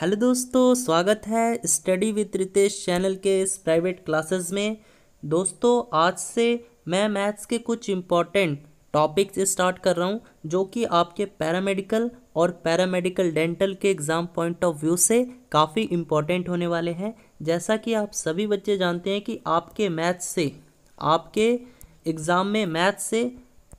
hello दोस्तों स्वागत है स्टडी विद रितेश चैनल के इस प्राइवेट क्लासेस में दोस्तों आज से मैं मैथ्स के कुछ इम्पॉर्टेंट टॉपिक्स स्टार्ट कर रहा हूँ जो कि आपके पैरामेडिकल और पैरामेडिकल डेंटल के एग्ज़ाम पॉइंट ऑफ व्यू से काफ़ी इम्पॉर्टेंट होने वाले हैं जैसा कि आप सभी बच्चे जानते हैं कि आपके मैथ्स से आपके एग्ज़ाम में मैथ्स से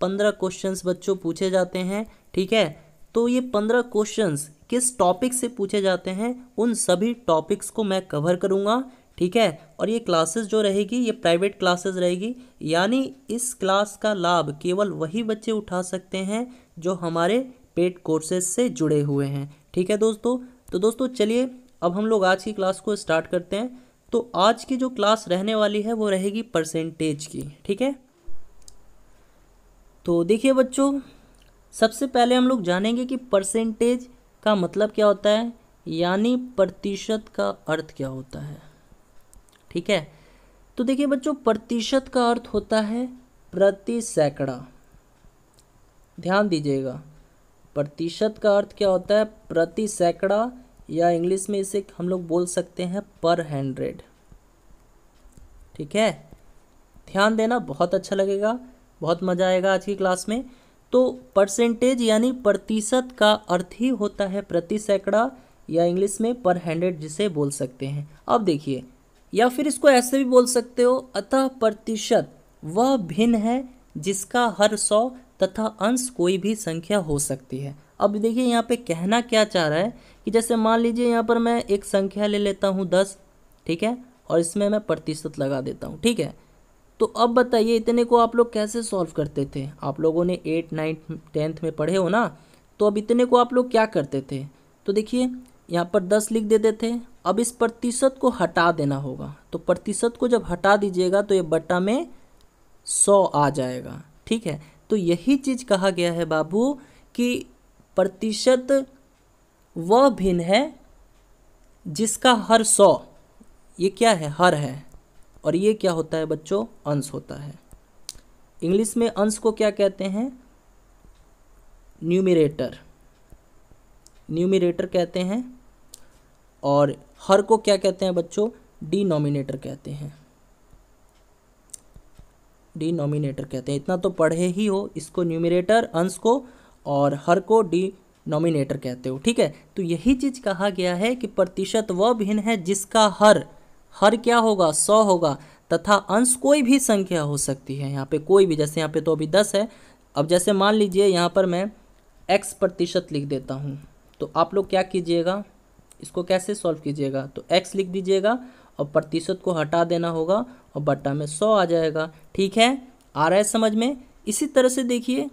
पंद्रह क्वेश्चन बच्चों पूछे जाते हैं ठीक है तो ये पंद्रह क्वेश्चंस किस टॉपिक से पूछे जाते हैं उन सभी टॉपिक्स को मैं कवर करूँगा ठीक है और ये क्लासेस जो रहेगी ये प्राइवेट क्लासेस रहेगी यानी इस क्लास का लाभ केवल वही बच्चे उठा सकते हैं जो हमारे पेड कोर्सेज से जुड़े हुए हैं ठीक है दोस्तों तो दोस्तों चलिए अब हम लोग आज की क्लास को स्टार्ट करते हैं तो आज की जो क्लास रहने वाली है वो रहेगी परसेंटेज की ठीक है तो देखिए बच्चों सबसे पहले हम लोग जानेंगे कि परसेंटेज का मतलब क्या होता है यानी प्रतिशत का अर्थ क्या होता है ठीक है तो देखिए बच्चों प्रतिशत का अर्थ होता है प्रति सैकड़ा ध्यान दीजिएगा प्रतिशत का अर्थ क्या होता है प्रति सैकड़ा या इंग्लिश में इसे हम लोग बोल सकते हैं पर हंड्रेड ठीक है ध्यान देना बहुत अच्छा लगेगा बहुत मज़ा आएगा आज की क्लास में तो परसेंटेज यानी प्रतिशत का अर्थ ही होता है प्रति सैकड़ा या इंग्लिश में पर हैंड्रेड जिसे बोल सकते हैं अब देखिए या फिर इसको ऐसे भी बोल सकते हो अतः प्रतिशत वह भिन्न है जिसका हर सौ तथा अंश कोई भी संख्या हो सकती है अब देखिए यहाँ पे कहना क्या चाह रहा है कि जैसे मान लीजिए यहाँ पर मैं एक संख्या ले लेता हूँ दस ठीक है और इसमें मैं प्रतिशत लगा देता हूँ ठीक है तो अब बताइए इतने को आप लोग कैसे सॉल्व करते थे आप लोगों ने एट नाइन्थ टेंथ में पढ़े हो ना तो अब इतने को आप लोग क्या करते थे तो देखिए यहाँ पर दस लिख देते थे अब इस प्रतिशत को हटा देना होगा तो प्रतिशत को जब हटा दीजिएगा तो ये बट्टा में सौ आ जाएगा ठीक है तो यही चीज़ कहा गया है बाबू कि प्रतिशत वह भिन्न है जिसका हर सौ ये क्या है हर है और ये क्या होता है बच्चों अंश होता है इंग्लिश में अंश को क्या कहते हैं न्यूमिरेटर न्यूमिरेटर कहते हैं और हर को क्या कहते हैं बच्चों डिनोमिनेटर कहते हैं डिनोमिनेटर कहते हैं इतना तो पढ़े ही हो इसको न्यूमिरेटर अंश को और हर को डी नॉमिनेटर कहते हो ठीक है तो यही चीज़ कहा गया है कि प्रतिशत वह भिन्न है जिसका हर हर क्या होगा सौ होगा तथा अंश कोई भी संख्या हो सकती है यहाँ पे कोई भी जैसे यहाँ पे तो अभी दस है अब जैसे मान लीजिए यहाँ पर मैं एक्स प्रतिशत लिख देता हूँ तो आप लोग क्या कीजिएगा इसको कैसे सॉल्व कीजिएगा तो एक्स लिख दीजिएगा और प्रतिशत को हटा देना होगा और बट्टा में सौ आ जाएगा ठीक है आ रहा है समझ में इसी तरह से देखिए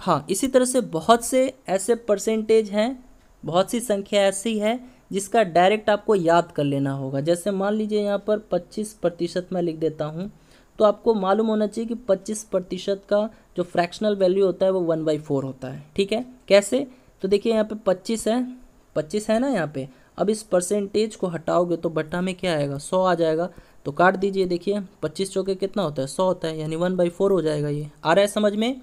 हाँ इसी तरह से बहुत से ऐसे परसेंटेज हैं बहुत सी संख्या ऐसी है जिसका डायरेक्ट आपको याद कर लेना होगा जैसे मान लीजिए यहाँ पर पच्चीस प्रतिशत मैं लिख देता हूँ तो आपको मालूम होना चाहिए कि पच्चीस प्रतिशत का जो फ्रैक्शनल वैल्यू होता है वो वन बाई फोर होता है ठीक है कैसे तो देखिए यहाँ पे पच्चीस है पच्चीस है ना यहाँ पे अब इस परसेंटेज को हटाओगे तो बट्टा में क्या आएगा सौ आ जाएगा तो काट दीजिए देखिए पच्चीस चौके कितना होता है सौ होता है यानी वन बाई फोर हो जाएगा ये आ रहा है समझ में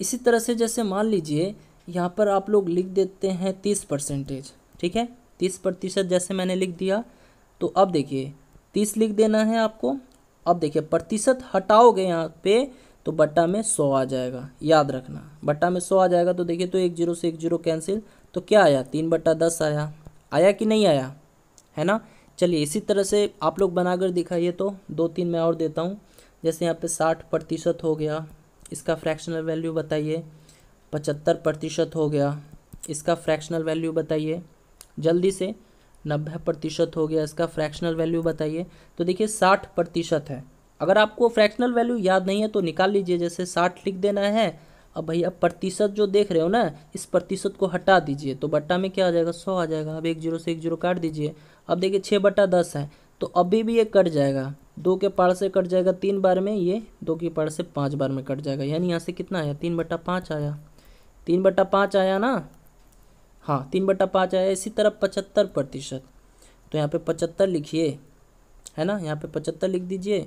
इसी तरह से जैसे मान लीजिए यहाँ पर आप लोग लिख देते हैं तीस परसेंटेज ठीक है तीस प्रतिशत जैसे मैंने लिख दिया तो अब देखिए तीस लिख देना है आपको अब देखिए प्रतिशत हटाओगे यहाँ पे तो बट्टा में सौ आ जाएगा याद रखना बट्टा में सौ आ जाएगा तो देखिए तो एक जीरो से एक जीरो कैंसिल तो क्या आया तीन बट्टा दस आया आया कि नहीं आया है ना चलिए इसी तरह से आप लोग बनाकर दिखाइए तो दो तीन मैं और देता हूँ जैसे यहाँ पे साठ प्रतिशत हो गया इसका फ्रैक्शनल वैल्यू बताइए पचहत्तर प्रतिशत हो गया इसका फ्रैक्शनल वैल्यू बताइए जल्दी से नब्बे प्रतिशत हो गया इसका फ्रैक्शनल वैल्यू बताइए तो देखिए साठ प्रतिशत है अगर आपको फ्रैक्शनल वैल्यू याद नहीं है तो निकाल लीजिए जैसे साठ लिख देना है अब भैया प्रतिशत जो देख रहे हो ना इस प्रतिशत को हटा दीजिए तो बट्टा में क्या आ जाएगा सौ आ जाएगा अब एक जीरो से एक जीरो काट दीजिए अब देखिए छः बट्टा दस है तो अभी भी ये कट जाएगा दो के पार से कट जाएगा तीन बार में ये दो के पार से पाँच बार में कट जाएगा यानी यहाँ से कितना आया तीन बट्टा पाँच आया तीन बट्टा पाँच आया ना हाँ तीन बटा पाँच आया इसी तरह पचहत्तर प्रतिशत तो यहाँ पे पचहत्तर लिखिए है ना यहाँ पे पचहत्तर लिख दीजिए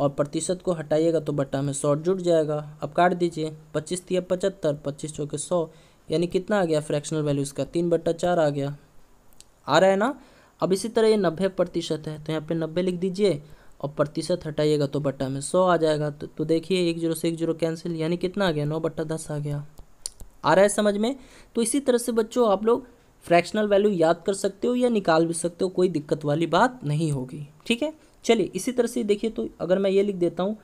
और प्रतिशत को हटाइएगा तो बटा में सौ जुट जाएगा अब काट दीजिए पच्चीस दिया पचहत्तर पच्चीस चौके सौ यानी कितना आ गया फ्रैक्शनल वैल्यू इसका तीन बट्टा चार आ गया आ रहा है ना अब इसी तरह ये नब्बे प्रतिशत है तो यहाँ पे नब्बे लिख दीजिए और प्रतिशत हटाइएगा तो बट्टा में सौ आ जाएगा तो, तो देखिए एक जीरो से एक जीरो कैंसिल यानी कितना आ गया नौ बट्टा दस आ गया आ रहा है समझ में तो इसी तरह से बच्चों आप लोग फ्रैक्शनल वैल्यू याद कर सकते हो या निकाल भी सकते हो कोई दिक्कत वाली बात नहीं होगी ठीक है चलिए इसी तरह से देखिए तो अगर मैं ये लिख देता हूँ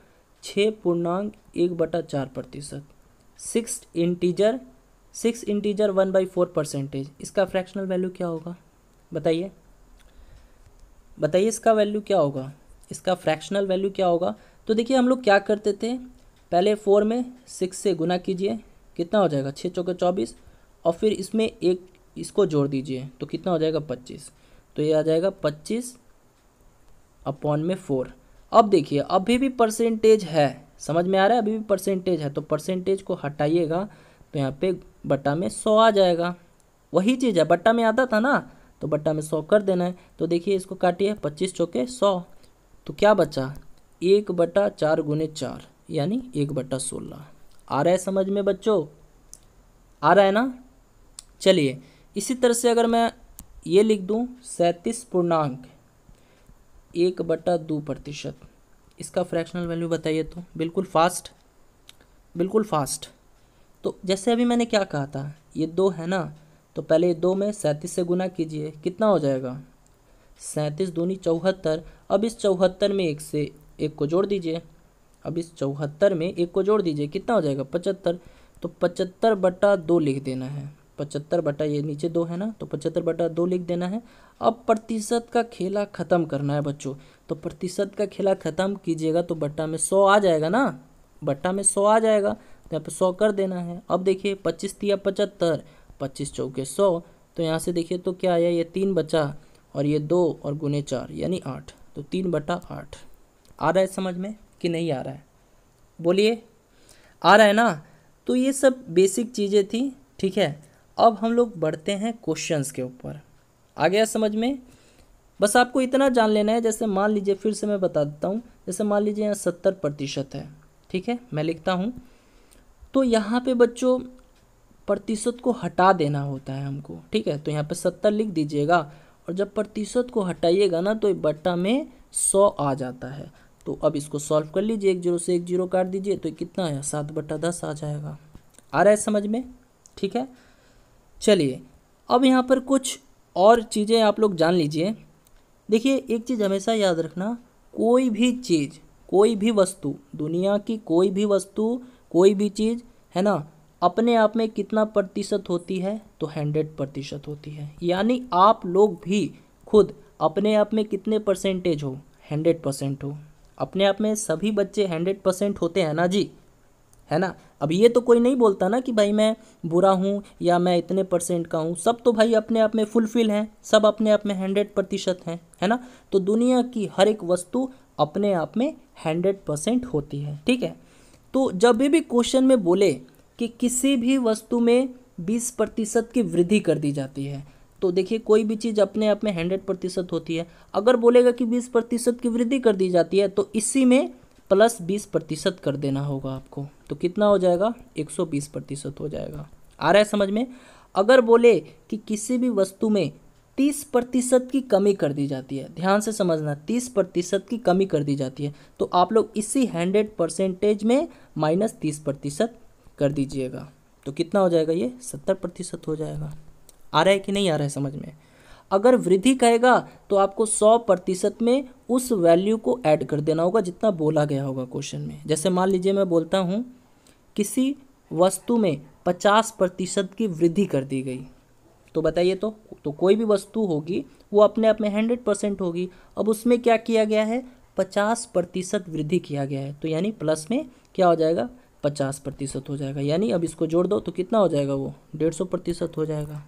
छः पूर्णांक एक बटा चार प्रतिशत six integer six integer one by four percentage इसका फ्रैक्शनल वैल्यू क्या होगा बताइए बताइए इसका वैल्यू क्या होगा इसका फ्रैक्शनल वैल्यू क्या होगा तो देखिए हम लोग क्या करते थे पहले फोर में सिक्स से गुना कीजिए कितना हो जाएगा छः चौके चौबीस और फिर इसमें एक इसको जोड़ दीजिए तो कितना हो जाएगा पच्चीस तो ये आ जाएगा पच्चीस अपॉन में फोर अब देखिए अभी भी परसेंटेज है समझ में आ रहा है अभी भी परसेंटेज है तो परसेंटेज को हटाइएगा तो यहाँ पे बट्टा में सौ आ जाएगा वही चीज़ है बट्टा में आता था ना तो बट्टा में सौ कर देना है तो देखिए इसको काटिए पच्चीस चौके सौ तो क्या बचा एक बटा चार गुने चार यानी एक बटा सोलह आ रहा है समझ में बच्चों आ रहा है ना चलिए इसी तरह से अगर मैं ये लिख दूँ सैंतीस पूर्णांक एक बटा दो प्रतिशत इसका फ्रैक्शनल वैल्यू बताइए तो बिल्कुल फास्ट बिल्कुल फास्ट तो जैसे अभी मैंने क्या कहा था ये दो है ना तो पहले दो में सैंतीस से गुना कीजिए कितना हो जाएगा सैंतीस दूनी चौहत्तर अब इस चौहत्तर में एक से एक को जोड़ दीजिए अब इस चौहत्तर में एक को जोड़ दीजिए कितना हो जाएगा पचहत्तर तो पचहत्तर बटा दो लिख देना है पचहत्तर बटा ये नीचे दो है ना तो पचहत्तर बटा दो लिख देना है अब प्रतिशत का खेला ख़त्म करना है बच्चों तो प्रतिशत का खेला ख़त्म कीजिएगा तो बट्टा में सौ आ जाएगा ना बट्टा में सौ आ जाएगा तो यहाँ पर सौ कर देना है अब देखिए पच्चीस या पचहत्तर पच्चीस चौके सौ तो यहाँ से देखिए तो क्या आया ये तीन बचा और ये दो और गुने चार यानी आठ तो तीन बटा आठ आ रहा है समझ में कि नहीं आ रहा है बोलिए आ रहा है ना तो ये सब बेसिक चीज़ें थी ठीक है अब हम लोग बढ़ते हैं क्वेश्चंस के ऊपर आ गया समझ में बस आपको इतना जान लेना है जैसे मान लीजिए फिर से मैं बता देता हूँ जैसे मान लीजिए यहाँ सत्तर प्रतिशत है ठीक है मैं लिखता हूँ तो यहाँ पे बच्चों प्रतिशत को हटा देना होता है हमको ठीक है तो यहाँ पे सत्तर लिख दीजिएगा और जब प्रतिशत को हटाइएगा ना तो बट्टा में सौ आ जाता है तो अब इसको सॉल्व कर लीजिए एक जीरो से एक जीरो काट दीजिए तो कितना आया सात बट्टा दस आ जाएगा आ रहा है समझ में ठीक है चलिए अब यहाँ पर कुछ और चीज़ें आप लोग जान लीजिए देखिए एक चीज़ हमेशा याद रखना कोई भी चीज़ कोई भी वस्तु दुनिया की कोई भी वस्तु कोई भी चीज़ है ना अपने आप में कितना प्रतिशत होती है तो हंड्रेड प्रतिशत होती है यानी आप लोग भी खुद अपने आप में कितने परसेंटेज हो हंड्रेड परसेंट हो अपने आप में सभी बच्चे हंड्रेड परसेंट होते हैं ना जी है ना अब ये तो कोई नहीं बोलता ना कि भाई मैं बुरा हूँ या मैं इतने परसेंट का हूँ सब तो भाई अपने आप में फुलफिल हैं सब अपने आप में हंड्रेड प्रतिशत हैं है ना तो दुनिया की हर एक वस्तु अपने आप में हंड्रेड परसेंट होती है ठीक है तो जब भी क्वेश्चन में बोले कि किसी भी वस्तु में बीस प्रतिशत की वृद्धि कर दी जाती है तो देखिए कोई भी चीज़ अपने आप में हंड्रेड प्रतिशत होती है अगर बोलेगा कि बीस प्रतिशत की वृद्धि कर दी जाती है तो इसी में प्लस बीस प्रतिशत कर देना होगा आपको तो कितना हो जाएगा एक सौ बीस प्रतिशत हो जाएगा आ रहा है समझ में अगर बोले कि किसी भी वस्तु में तीस प्रतिशत की कमी कर दी जाती है ध्यान से समझना तीस प्रतिशत की कमी कर दी जाती है तो आप लोग इसी हंड्रेड परसेंटेज में माइनस तीस प्रतिशत कर दीजिएगा तो कितना हो जाएगा ये सत्तर प्रतिशत हो जाएगा आ रहा है कि नहीं आ रहा है समझ में अगर वृद्धि कहेगा तो आपको सौ प्रतिशत में उस वैल्यू को ऐड कर देना होगा जितना बोला गया होगा क्वेश्चन में जैसे मान लीजिए मैं बोलता हूँ किसी वस्तु में पचास प्रतिशत की वृद्धि कर दी गई तो बताइए तो तो कोई भी वस्तु होगी वो अपने आप में हंड्रेड परसेंट होगी अब उसमें क्या किया गया है पचास प्रतिशत वृद्धि किया गया है तो यानी प्लस में क्या हो जाएगा पचास प्रतिशत हो जाएगा यानी अब इसको जोड़ दो तो कितना हो जाएगा वो डेढ़ सौ प्रतिशत हो जाएगा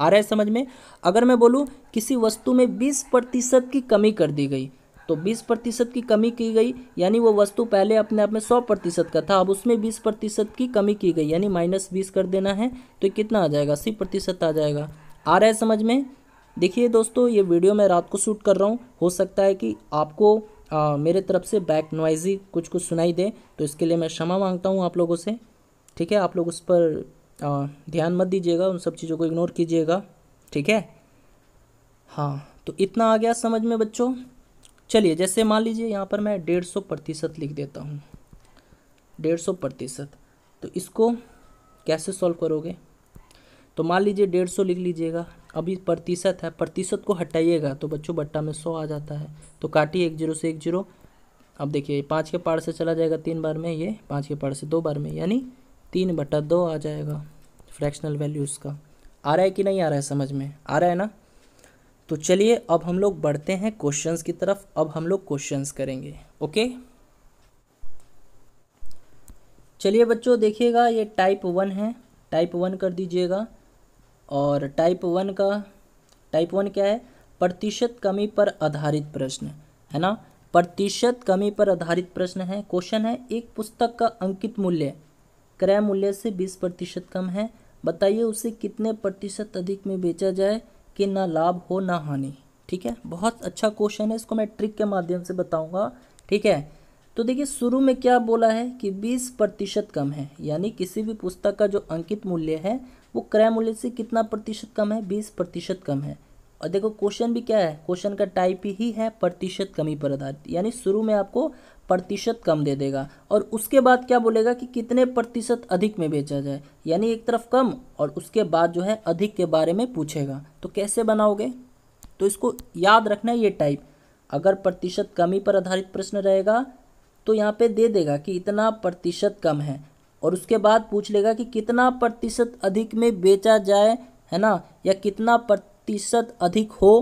आ रहा है समझ में अगर मैं बोलूँ किसी वस्तु में बीस प्रतिशत की कमी कर दी गई तो 20 प्रतिशत की कमी की गई यानी वो वस्तु पहले अपने आप में 100 प्रतिशत का था अब उसमें 20 प्रतिशत की कमी की गई यानी माइनस बीस कर देना है तो कितना आ जाएगा अस्सी प्रतिशत आ जाएगा आ रहा है समझ में देखिए दोस्तों ये वीडियो मैं रात को शूट कर रहा हूँ हो सकता है कि आपको आ, मेरे तरफ से बैक नॉइजी कुछ कुछ सुनाई दे तो इसके लिए मैं क्षमा मांगता हूँ आप लोगों से ठीक है आप लोग उस पर हाँ, ध्यान मत दीजिएगा उन सब चीज़ों को इग्नोर कीजिएगा ठीक है हाँ तो इतना आ गया समझ में बच्चों चलिए जैसे मान लीजिए यहाँ पर मैं डेढ़ सौ प्रतिशत लिख देता हूँ डेढ़ सौ प्रतिशत तो इसको कैसे सॉल्व करोगे तो मान लीजिए डेढ़ सौ लिख लीजिएगा अभी प्रतिशत है प्रतिशत को हटाइएगा तो बच्चों बट्टा में सौ आ जाता है तो काटिए एक जीरो से एक जीरो अब देखिए पाँच के पार से चला जाएगा तीन बार में ये पाँच के पार से दो बार में यानी तीन बटा दो आ जाएगा फ्रैक्शनल वैल्यूज का आ रहा है कि नहीं आ रहा है समझ में आ रहा है ना तो चलिए अब हम लोग बढ़ते हैं क्वेश्चंस की तरफ अब हम लोग क्वेश्चंस करेंगे ओके चलिए बच्चों देखिएगा ये टाइप वन है टाइप वन कर दीजिएगा और टाइप वन का टाइप वन क्या है प्रतिशत कमी पर आधारित प्रश्न है ना प्रतिशत कमी पर आधारित प्रश्न है क्वेश्चन है एक पुस्तक का अंकित मूल्य क्रय मूल्य से बीस प्रतिशत कम है बताइए उसे कितने प्रतिशत अधिक में बेचा जाए कि ना लाभ हो ना हानि ठीक है बहुत अच्छा क्वेश्चन है इसको मैं ट्रिक के माध्यम से बताऊंगा ठीक है तो देखिए शुरू में क्या बोला है कि बीस प्रतिशत कम है यानी किसी भी पुस्तक का जो अंकित मूल्य है वो क्रय मूल्य से कितना प्रतिशत कम है बीस प्रतिशत कम है और देखो क्वेश्चन भी क्या है क्वेश्चन का टाइप ही है प्रतिशत कमी पर आधारित यानी शुरू में आपको प्रतिशत कम दे देगा और उसके बाद क्या बोलेगा कि कितने प्रतिशत अधिक में बेचा जाए यानी एक तरफ कम और उसके बाद जो है अधिक के बारे में पूछेगा तो कैसे बनाओगे तो इसको याद रखना ये टाइप अगर प्रतिशत कमी पर आधारित प्रश्न रहेगा तो यहाँ पे दे देगा कि इतना प्रतिशत कम है और उसके बाद पूछ लेगा कि कितना प्रतिशत अधिक में बेचा जाए है ना या कितना प्रतिशत अधिक हो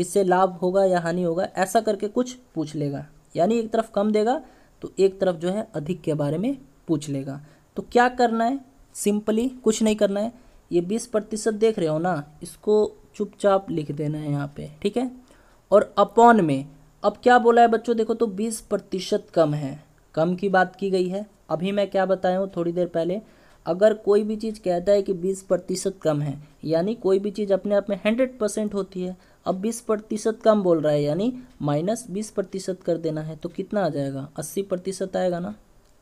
जिससे लाभ होगा या हानि होगा ऐसा करके कुछ पूछ लेगा यानी एक तरफ कम देगा तो एक तरफ जो है अधिक के बारे में पूछ लेगा तो क्या करना है सिंपली कुछ नहीं करना है ये बीस प्रतिशत देख रहे हो ना इसको चुपचाप लिख देना है यहाँ पे ठीक है और अपॉन में अब क्या बोला है बच्चों देखो तो बीस प्रतिशत कम है कम की बात की गई है अभी मैं क्या बताया हूँ थोड़ी देर पहले अगर कोई भी चीज़ कहता है कि बीस प्रतिशत कम है यानी कोई भी चीज़ अपने आप में हंड्रेड परसेंट होती है अब बीस प्रतिशत कम बोल रहा है यानी माइनस बीस प्रतिशत कर देना है तो कितना आ जाएगा अस्सी प्रतिशत आएगा ना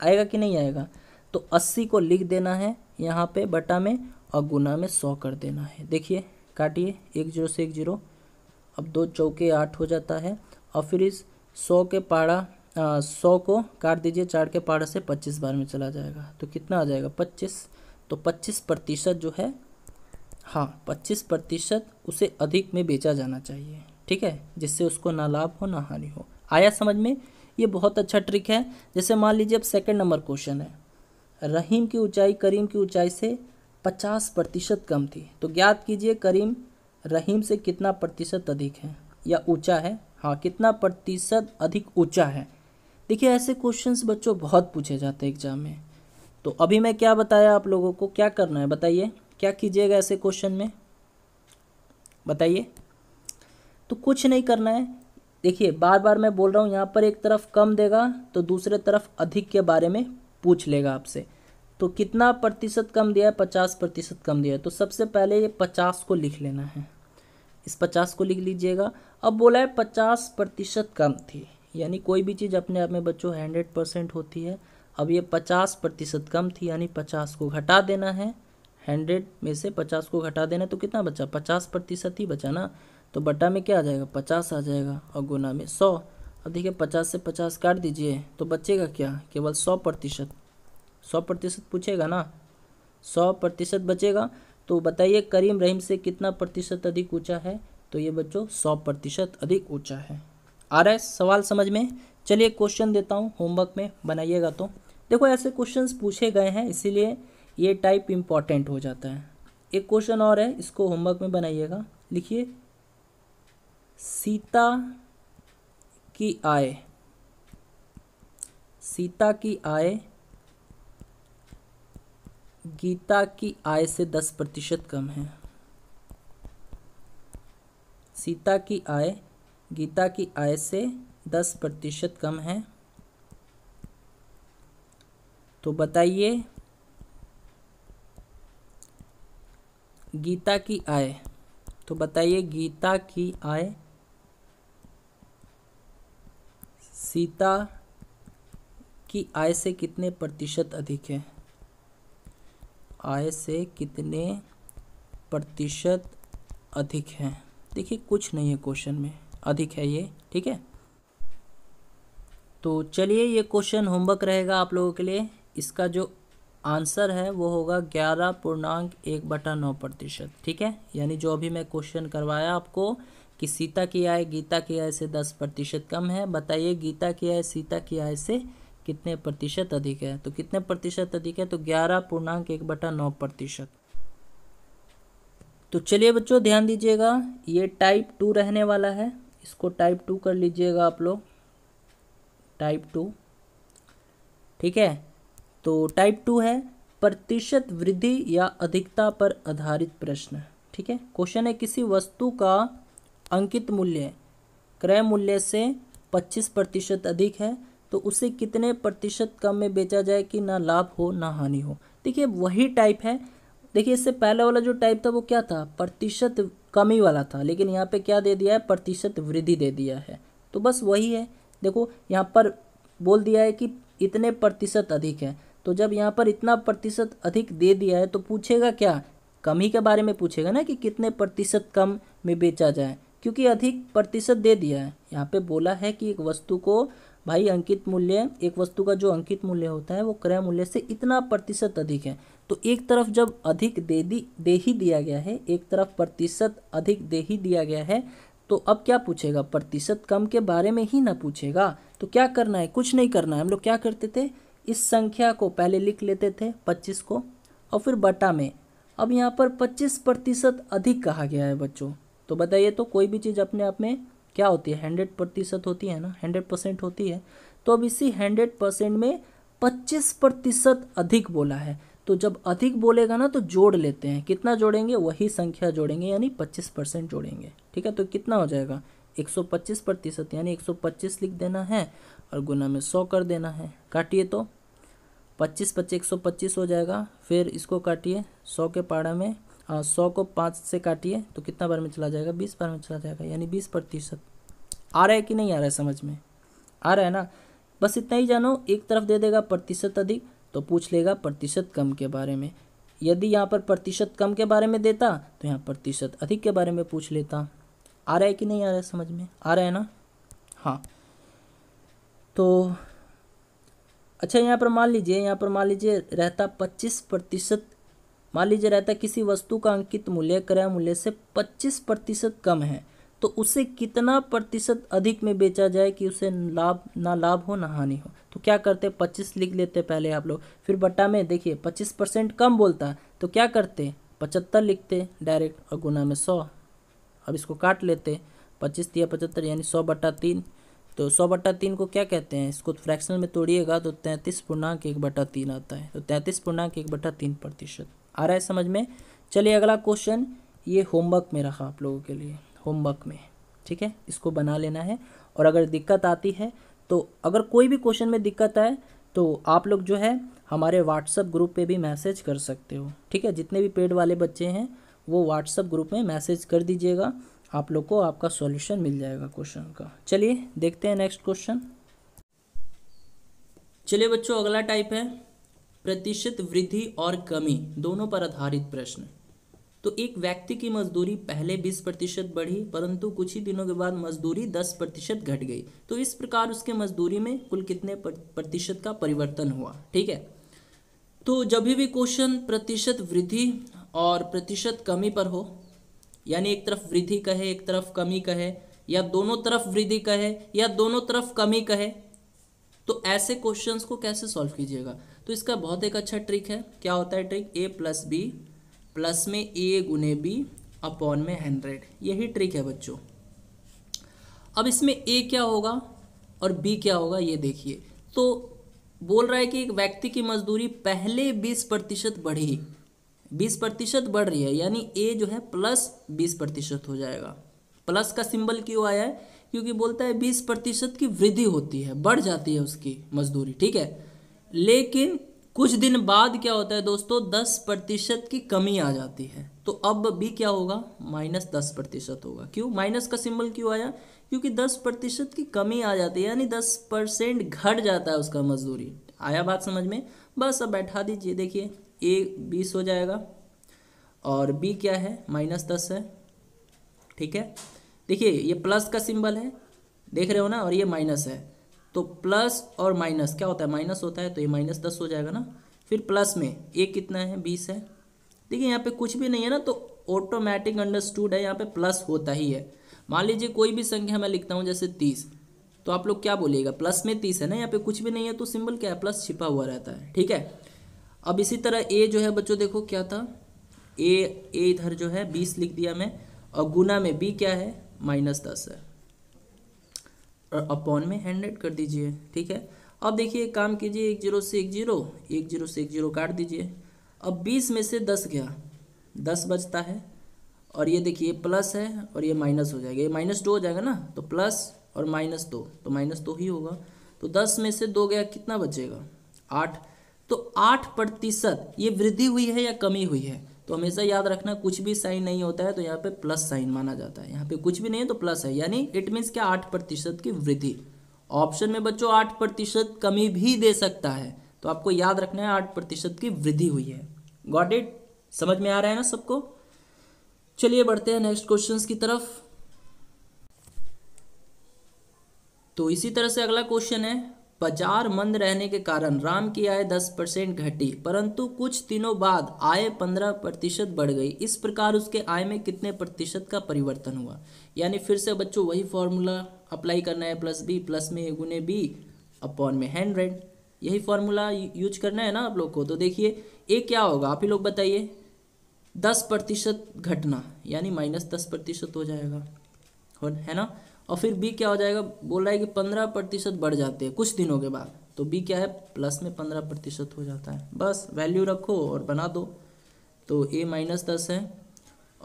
आएगा कि नहीं आएगा तो अस्सी को लिख देना है यहाँ पे बटा में और गुना में सौ कर देना है देखिए काटिए एक जीरो से एक जीरो अब दो चौके आठ हो जाता है और फिर इस सौ के पारा सौ को काट दीजिए चार के पारा से पच्चीस बार में चला जाएगा तो कितना आ जाएगा पच्चीस तो पच्चीस प्रतिशत जो है हाँ पच्चीस प्रतिशत उसे अधिक में बेचा जाना चाहिए ठीक है जिससे उसको ना लाभ हो ना हानि हो आया समझ में ये बहुत अच्छा ट्रिक है जैसे मान लीजिए अब सेकंड नंबर क्वेश्चन है रहीम की ऊंचाई करीम की ऊंचाई से पचास प्रतिशत कम थी तो ज्ञात कीजिए करीम रहीम से कितना प्रतिशत अधिक है या ऊंचा है हाँ कितना प्रतिशत अधिक ऊंचा है देखिए ऐसे क्वेश्चंस बच्चों बहुत पूछे जाते हैं एग्जाम में तो अभी मैं क्या बताया आप लोगों को क्या करना है बताइए क्या कीजिएगा ऐसे क्वेश्चन में बताइए तो कुछ नहीं करना है देखिए बार बार मैं बोल रहा हूँ यहाँ पर एक तरफ कम देगा तो दूसरे तरफ अधिक के बारे में पूछ लेगा आपसे तो कितना प्रतिशत कम दिया है पचास प्रतिशत कम दिया है तो सबसे पहले ये पचास को लिख लेना है इस पचास को लिख लीजिएगा अब बोला है पचास प्रतिशत कम थी यानी कोई भी चीज़ अपने आप में बच्चों हंड्रेड परसेंट होती है अब ये पचास प्रतिशत कम थी यानी पचास को घटा देना है हंड्रेड में से पचास को घटा देना तो कितना बचा पचास प्रतिशत ही बचा ना तो बटा में क्या आ जाएगा पचास आ जाएगा और गुना में सौ अब देखिए पचास से पचास काट दीजिए तो बचेगा क्या केवल सौ प्रतिशत सौ प्रतिशत पूछेगा ना सौ प्रतिशत बचेगा तो बताइए करीम रहीम से कितना प्रतिशत अधिक ऊँचा है तो ये बच्चों सौ प्रतिशत अधिक ऊँचा है आ रहा है सवाल समझ में चलिए क्वेश्चन देता हूँ होमवर्क में बनाइएगा तो देखो ऐसे क्वेश्चंस पूछे गए हैं इसीलिए ये टाइप इम्पॉर्टेंट हो जाता है एक क्वेश्चन और है इसको होमवर्क में बनाइएगा लिखिए सीता की आय सीता की आय गीता की आय से दस प्रतिशत कम है सीता की आय गीता की आय से दस प्रतिशत कम है तो बताइए गीता की आय तो बताइए गीता की आय सीता की आय से कितने प्रतिशत अधिक है आय से कितने प्रतिशत अधिक है देखिए कुछ नहीं है क्वेश्चन में अधिक है ये ठीक है तो चलिए ये क्वेश्चन होमवर्क रहेगा आप लोगों के लिए इसका जो आंसर है वो होगा ग्यारह पूर्णांक एक बटा नौ प्रतिशत ठीक है यानी जो अभी मैं क्वेश्चन करवाया आपको कि सीता की आय गीता की आय से दस प्रतिशत कम है बताइए गीता की आय सीता की आय से कितने प्रतिशत अधिक है तो कितने प्रतिशत अधिक है तो ग्यारह पूर्णांक एक बटा नौ प्रतिशत तो चलिए बच्चों ध्यान दीजिएगा ये टाइप टू रहने वाला है इसको टाइप टू कर लीजिएगा आप लोग टाइप टू ठीक है तो टाइप टू है प्रतिशत वृद्धि या अधिकता पर आधारित प्रश्न ठीक है क्वेश्चन है किसी वस्तु का अंकित मूल्य क्रय मूल्य से पच्चीस प्रतिशत अधिक है तो उसे कितने प्रतिशत कम में बेचा जाए कि ना लाभ हो ना हानि हो देखिए वही टाइप है देखिए इससे पहले वाला जो टाइप था वो क्या था प्रतिशत कमी वाला था लेकिन यहाँ पे क्या दे दिया है प्रतिशत वृद्धि दे दिया है तो बस वही है देखो यहाँ पर बोल दिया है कि इतने प्रतिशत अधिक है तो जब यहाँ पर इतना प्रतिशत अधिक दे दिया है तो पूछेगा क्या कम ही के बारे में पूछेगा ना कि कितने प्रतिशत कम में बेचा जाए क्योंकि अधिक प्रतिशत दे दिया है यहाँ पे बोला है कि एक वस्तु को भाई अंकित मूल्य एक वस्तु का जो अंकित मूल्य होता है वो क्रय मूल्य से इतना प्रतिशत अधिक है तो एक तरफ जब अधिक दे दी दे ही दिया गया है एक तरफ प्रतिशत अधिक दे ही दिया गया है तो अब क्या पूछेगा प्रतिशत कम के बारे में ही ना पूछेगा तो क्या करना है कुछ नहीं करना है हम लोग क्या करते थे इस संख्या को पहले लिख लेते थे पच्चीस को और फिर बटा में अब यहाँ पर पच्चीस प्रतिशत अधिक कहा गया है बच्चों तो बताइए तो कोई भी चीज़ अपने आप में क्या होती है हंड्रेड प्रतिशत होती है ना हंड्रेड परसेंट होती है तो अब इसी हंड्रेड परसेंट में पच्चीस प्रतिशत अधिक बोला है तो जब अधिक बोलेगा ना तो जोड़ लेते हैं कितना जोड़ेंगे वही संख्या जोड़ेंगे यानी पच्चीस परसेंट जोड़ेंगे ठीक है तो कितना हो जाएगा एक सौ पच्चीस प्रतिशत यानी एक सौ पच्चीस लिख देना है और गुना में सौ कर देना है काटिए तो पच्चीस पच्चीस एक सौ पच्चीस हो जाएगा फिर इसको काटिए सौ के पारा में हाँ, सौ को पाँच से काटिए तो कितना बार में चला जाएगा बीस बार में चला जाएगा यानी बीस प्रतिशत आ रहा है कि नहीं आ रहा है समझ में आ रहा है ना बस इतना ही जानो एक तरफ दे देगा प्रतिशत अधिक तो पूछ लेगा प्रतिशत कम के बारे में यदि यहाँ पर प्रतिशत कम के बारे में देता तो यहाँ प्रतिशत अधिक के बारे में पूछ लेता आ रहा है कि नहीं आ रहा है समझ में आ रहा है ना हाँ तो अच्छा यहाँ पर मान लीजिए यहाँ पर मान लीजिए रहता पच्चीस प्रतिशत मान लीजिए रहता किसी वस्तु का अंकित मूल्य क्रय मूल्य से पच्चीस प्रतिशत कम है तो उसे कितना प्रतिशत अधिक में बेचा जाए कि उसे लाभ ना लाभ हो ना हानि हो तो क्या करते पच्चीस लिख लेते पहले आप लोग फिर बट्टा में देखिए पच्चीस परसेंट कम बोलता तो क्या करते पचहत्तर लिखते डायरेक्ट और गुना में सौ अब इसको काट लेते पच्चीस या पचहत्तर यानी सौ बट्टा तीन तो सौ बट्टा तीन को क्या कहते हैं इसको फ्रैक्शनल में तोड़िएगा तो तैंतीस पूर्णांक एक बट्टा तीन आता है तो तैंतीस पूर्णांक एक बट्टा तीन प्रतिशत आ रहा है समझ में चलिए अगला क्वेश्चन ये होमवर्क में रखा आप लोगों के लिए होमवर्क में ठीक है इसको बना लेना है और अगर दिक्कत आती है तो अगर कोई भी क्वेश्चन में दिक्कत आए तो आप लोग जो है हमारे व्हाट्सअप ग्रुप पर भी मैसेज कर सकते हो ठीक है जितने भी पेड वाले बच्चे हैं वो व्हाट्सअप ग्रुप में मैसेज कर दीजिएगा आप लोग को आपका सॉल्यूशन मिल जाएगा क्वेश्चन का चलिए देखते हैं नेक्स्ट क्वेश्चन चलिए बच्चों अगला टाइप है प्रतिशत वृद्धि और कमी दोनों पर आधारित प्रश्न तो एक व्यक्ति की मजदूरी पहले 20 प्रतिशत बढ़ी परंतु कुछ ही दिनों के बाद मजदूरी 10 प्रतिशत घट गई तो इस प्रकार उसके मजदूरी में कुल कितने प्रतिशत का परिवर्तन हुआ ठीक है तो जब भी क्वेश्चन प्रतिशत वृद्धि और प्रतिशत कमी पर हो यानी एक तरफ वृद्धि कहे एक तरफ कमी कहे या दोनों तरफ वृद्धि कहे या दोनों तरफ कमी कहे तो ऐसे क्वेश्चंस को कैसे सॉल्व कीजिएगा तो इसका बहुत एक अच्छा ट्रिक है क्या होता है trick A plus B plus में ए गुने बी अपॉन में हंड्रेड यही ट्रिक है बच्चों अब इसमें ए क्या होगा और बी क्या होगा ये देखिए तो बोल रहा है कि एक व्यक्ति की मजदूरी पहले बीस प्रतिशत बढ़ी बीस प्रतिशत बढ़ रही है यानी ए जो है प्लस बीस प्रतिशत हो जाएगा प्लस का सिंबल क्यों आया है क्योंकि बोलता है बीस प्रतिशत की वृद्धि होती है बढ़ जाती है उसकी मजदूरी ठीक है लेकिन कुछ दिन बाद क्या होता है दोस्तों दस प्रतिशत की कमी आ जाती है तो अब भी क्या होगा माइनस दस प्रतिशत होगा क्यों माइनस का सिंबल क्यों आया क्योंकि दस प्रतिशत की कमी आ जाती है यानी दस परसेंट घट जाता है उसका मजदूरी आया बात समझ में बस अब बैठा दीजिए देखिए ए बीस हो जाएगा और बी क्या है माइनस दस है ठीक है देखिए ये प्लस का सिंबल है देख रहे हो ना और ये माइनस है तो प्लस और माइनस क्या होता है माइनस होता है तो ये माइनस दस हो जाएगा ना फिर प्लस में ए कितना है बीस है देखिए यहाँ पे कुछ भी नहीं है ना तो ऑटोमेटिक अंडरस्टूड है यहाँ पे प्लस होता ही है मान लीजिए कोई भी संख्या मैं लिखता हूँ जैसे तीस तो आप लोग क्या बोलिएगा प्लस में तीस है ना यहाँ पे कुछ भी नहीं है तो सिंबल क्या है प्लस छिपा हुआ रहता है ठीक है अब इसी तरह ए जो है बच्चों देखो क्या था ए ए इधर जो है बीस लिख दिया मैं और गुना में बी क्या है माइनस दस है और अपॉन में हंड्रेड कर दीजिए ठीक है अब देखिए एक काम कीजिए एक जीरो से एक जीरो एक जीरो से एक जीरो काट दीजिए अब बीस में से दस गया दस बचता है और ये देखिए प्लस है और ये माइनस हो जाएगा ये माइनस टू हो जाएगा ना तो प्लस और माइनस दो तो माइनस दो ही होगा तो दस में से दो गया कितना बचेगा आठ तो आठ प्रतिशत ये वृद्धि हुई है या कमी हुई है तो हमेशा याद रखना कुछ भी साइन नहीं होता है तो यहाँ पे प्लस साइन माना जाता है यहाँ पे कुछ भी नहीं है तो प्लस है यानी इट मीन्स क्या आठ प्रतिशत की वृद्धि ऑप्शन में बच्चों आठ प्रतिशत कमी भी दे सकता है तो आपको याद रखना है आठ प्रतिशत की वृद्धि हुई है गॉट इट समझ में आ रहा है ना सबको चलिए बढ़ते हैं नेक्स्ट क्वेश्चन की तरफ तो इसी तरह से अगला क्वेश्चन है बाजार मंद रहने के कारण राम की आय 10 परसेंट घटी परंतु कुछ दिनों बाद आय 15 प्रतिशत बढ़ गई इस प्रकार उसके आय में कितने प्रतिशत का परिवर्तन हुआ यानी फिर से बच्चों वही फॉर्मूला अप्लाई करना है प्लस बी प्लस में गुने बी अपॉन में हंड्रेड यही फॉर्मूला यूज करना है ना आप लोग को तो देखिए ये क्या होगा आप ही लोग बताइए दस प्रतिशत घटना यानी माइनस दस प्रतिशत हो जाएगा है ना और फिर बी क्या हो जाएगा बोल रहा है कि पंद्रह प्रतिशत बढ़ जाते हैं कुछ दिनों के बाद तो बी क्या है प्लस में पंद्रह प्रतिशत हो जाता है बस वैल्यू रखो और बना दो तो ए माइनस दस है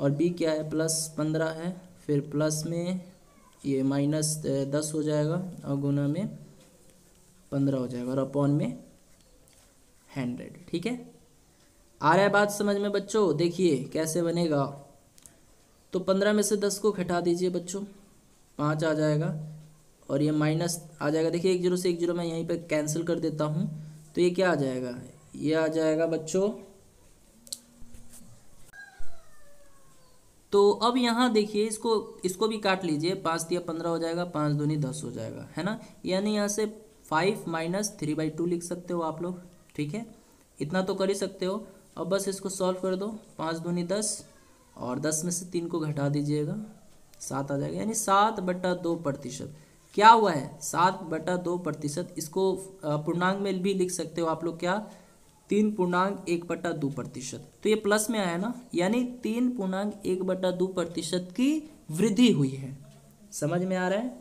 और बी क्या है प्लस पंद्रह है फिर प्लस में ये माइनस दस हो जाएगा और गुना में पंद्रह हो जाएगा और अपॉन में हंड्रेड ठीक है आ रहा है बात समझ में बच्चों देखिए कैसे बनेगा तो पंद्रह में से दस को घटा दीजिए बच्चों पाँच आ जाएगा और ये माइनस आ जाएगा देखिए एक जीरो से एक जीरो मैं यहीं पे कैंसिल कर देता हूँ तो ये क्या आ जाएगा ये आ जाएगा बच्चों तो अब यहाँ देखिए इसको इसको भी काट लीजिए पाँच दिया पंद्रह हो जाएगा पाँच दूनी दस हो जाएगा है ना यानी यहाँ से five minus three by two लिख सकते हो आप लोग ठीक है इतना तो कर ही सकते हो अब बस इसको सॉल्व कर दो पाँच दूनी दस और दस में से तीन को घटा दीजिएगा सात आ जाएगा यानी सात बटा दो प्रतिशत क्या हुआ है सात बटा दो प्रतिशत इसको पूर्णांक में भी लिख सकते हो आप लोग क्या तीन पूर्णांक एक बटा दो प्रतिशत तो ये प्लस में आया ना यानी तीन पूर्णांक एक बटा दो प्रतिशत की वृद्धि हुई है समझ में आ रहा है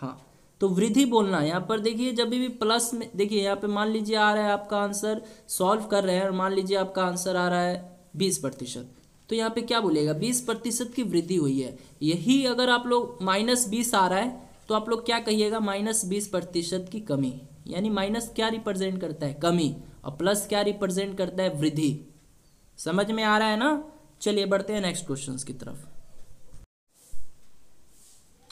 हाँ तो वृद्धि बोलना यहाँ पर देखिए जब भी प्लस में देखिए यहाँ पे मान लीजिए आ रहा है आपका आंसर सॉल्व कर रहे हैं और मान लीजिए आपका आंसर आ रहा है बीस प्रतिशत तो यहाँ पे क्या बोलेगा बीस प्रतिशत की वृद्धि हुई है यही अगर आप लोग माइनस बीस आ रहा है तो आप लोग क्या कहिएगा माइनस बीस प्रतिशत की कमी यानी माइनस क्या रिप्रेजेंट करता है कमी और प्लस क्या रिप्रेजेंट करता है वृद्धि समझ में आ रहा है ना चलिए बढ़ते हैं नेक्स्ट क्वेश्चन की तरफ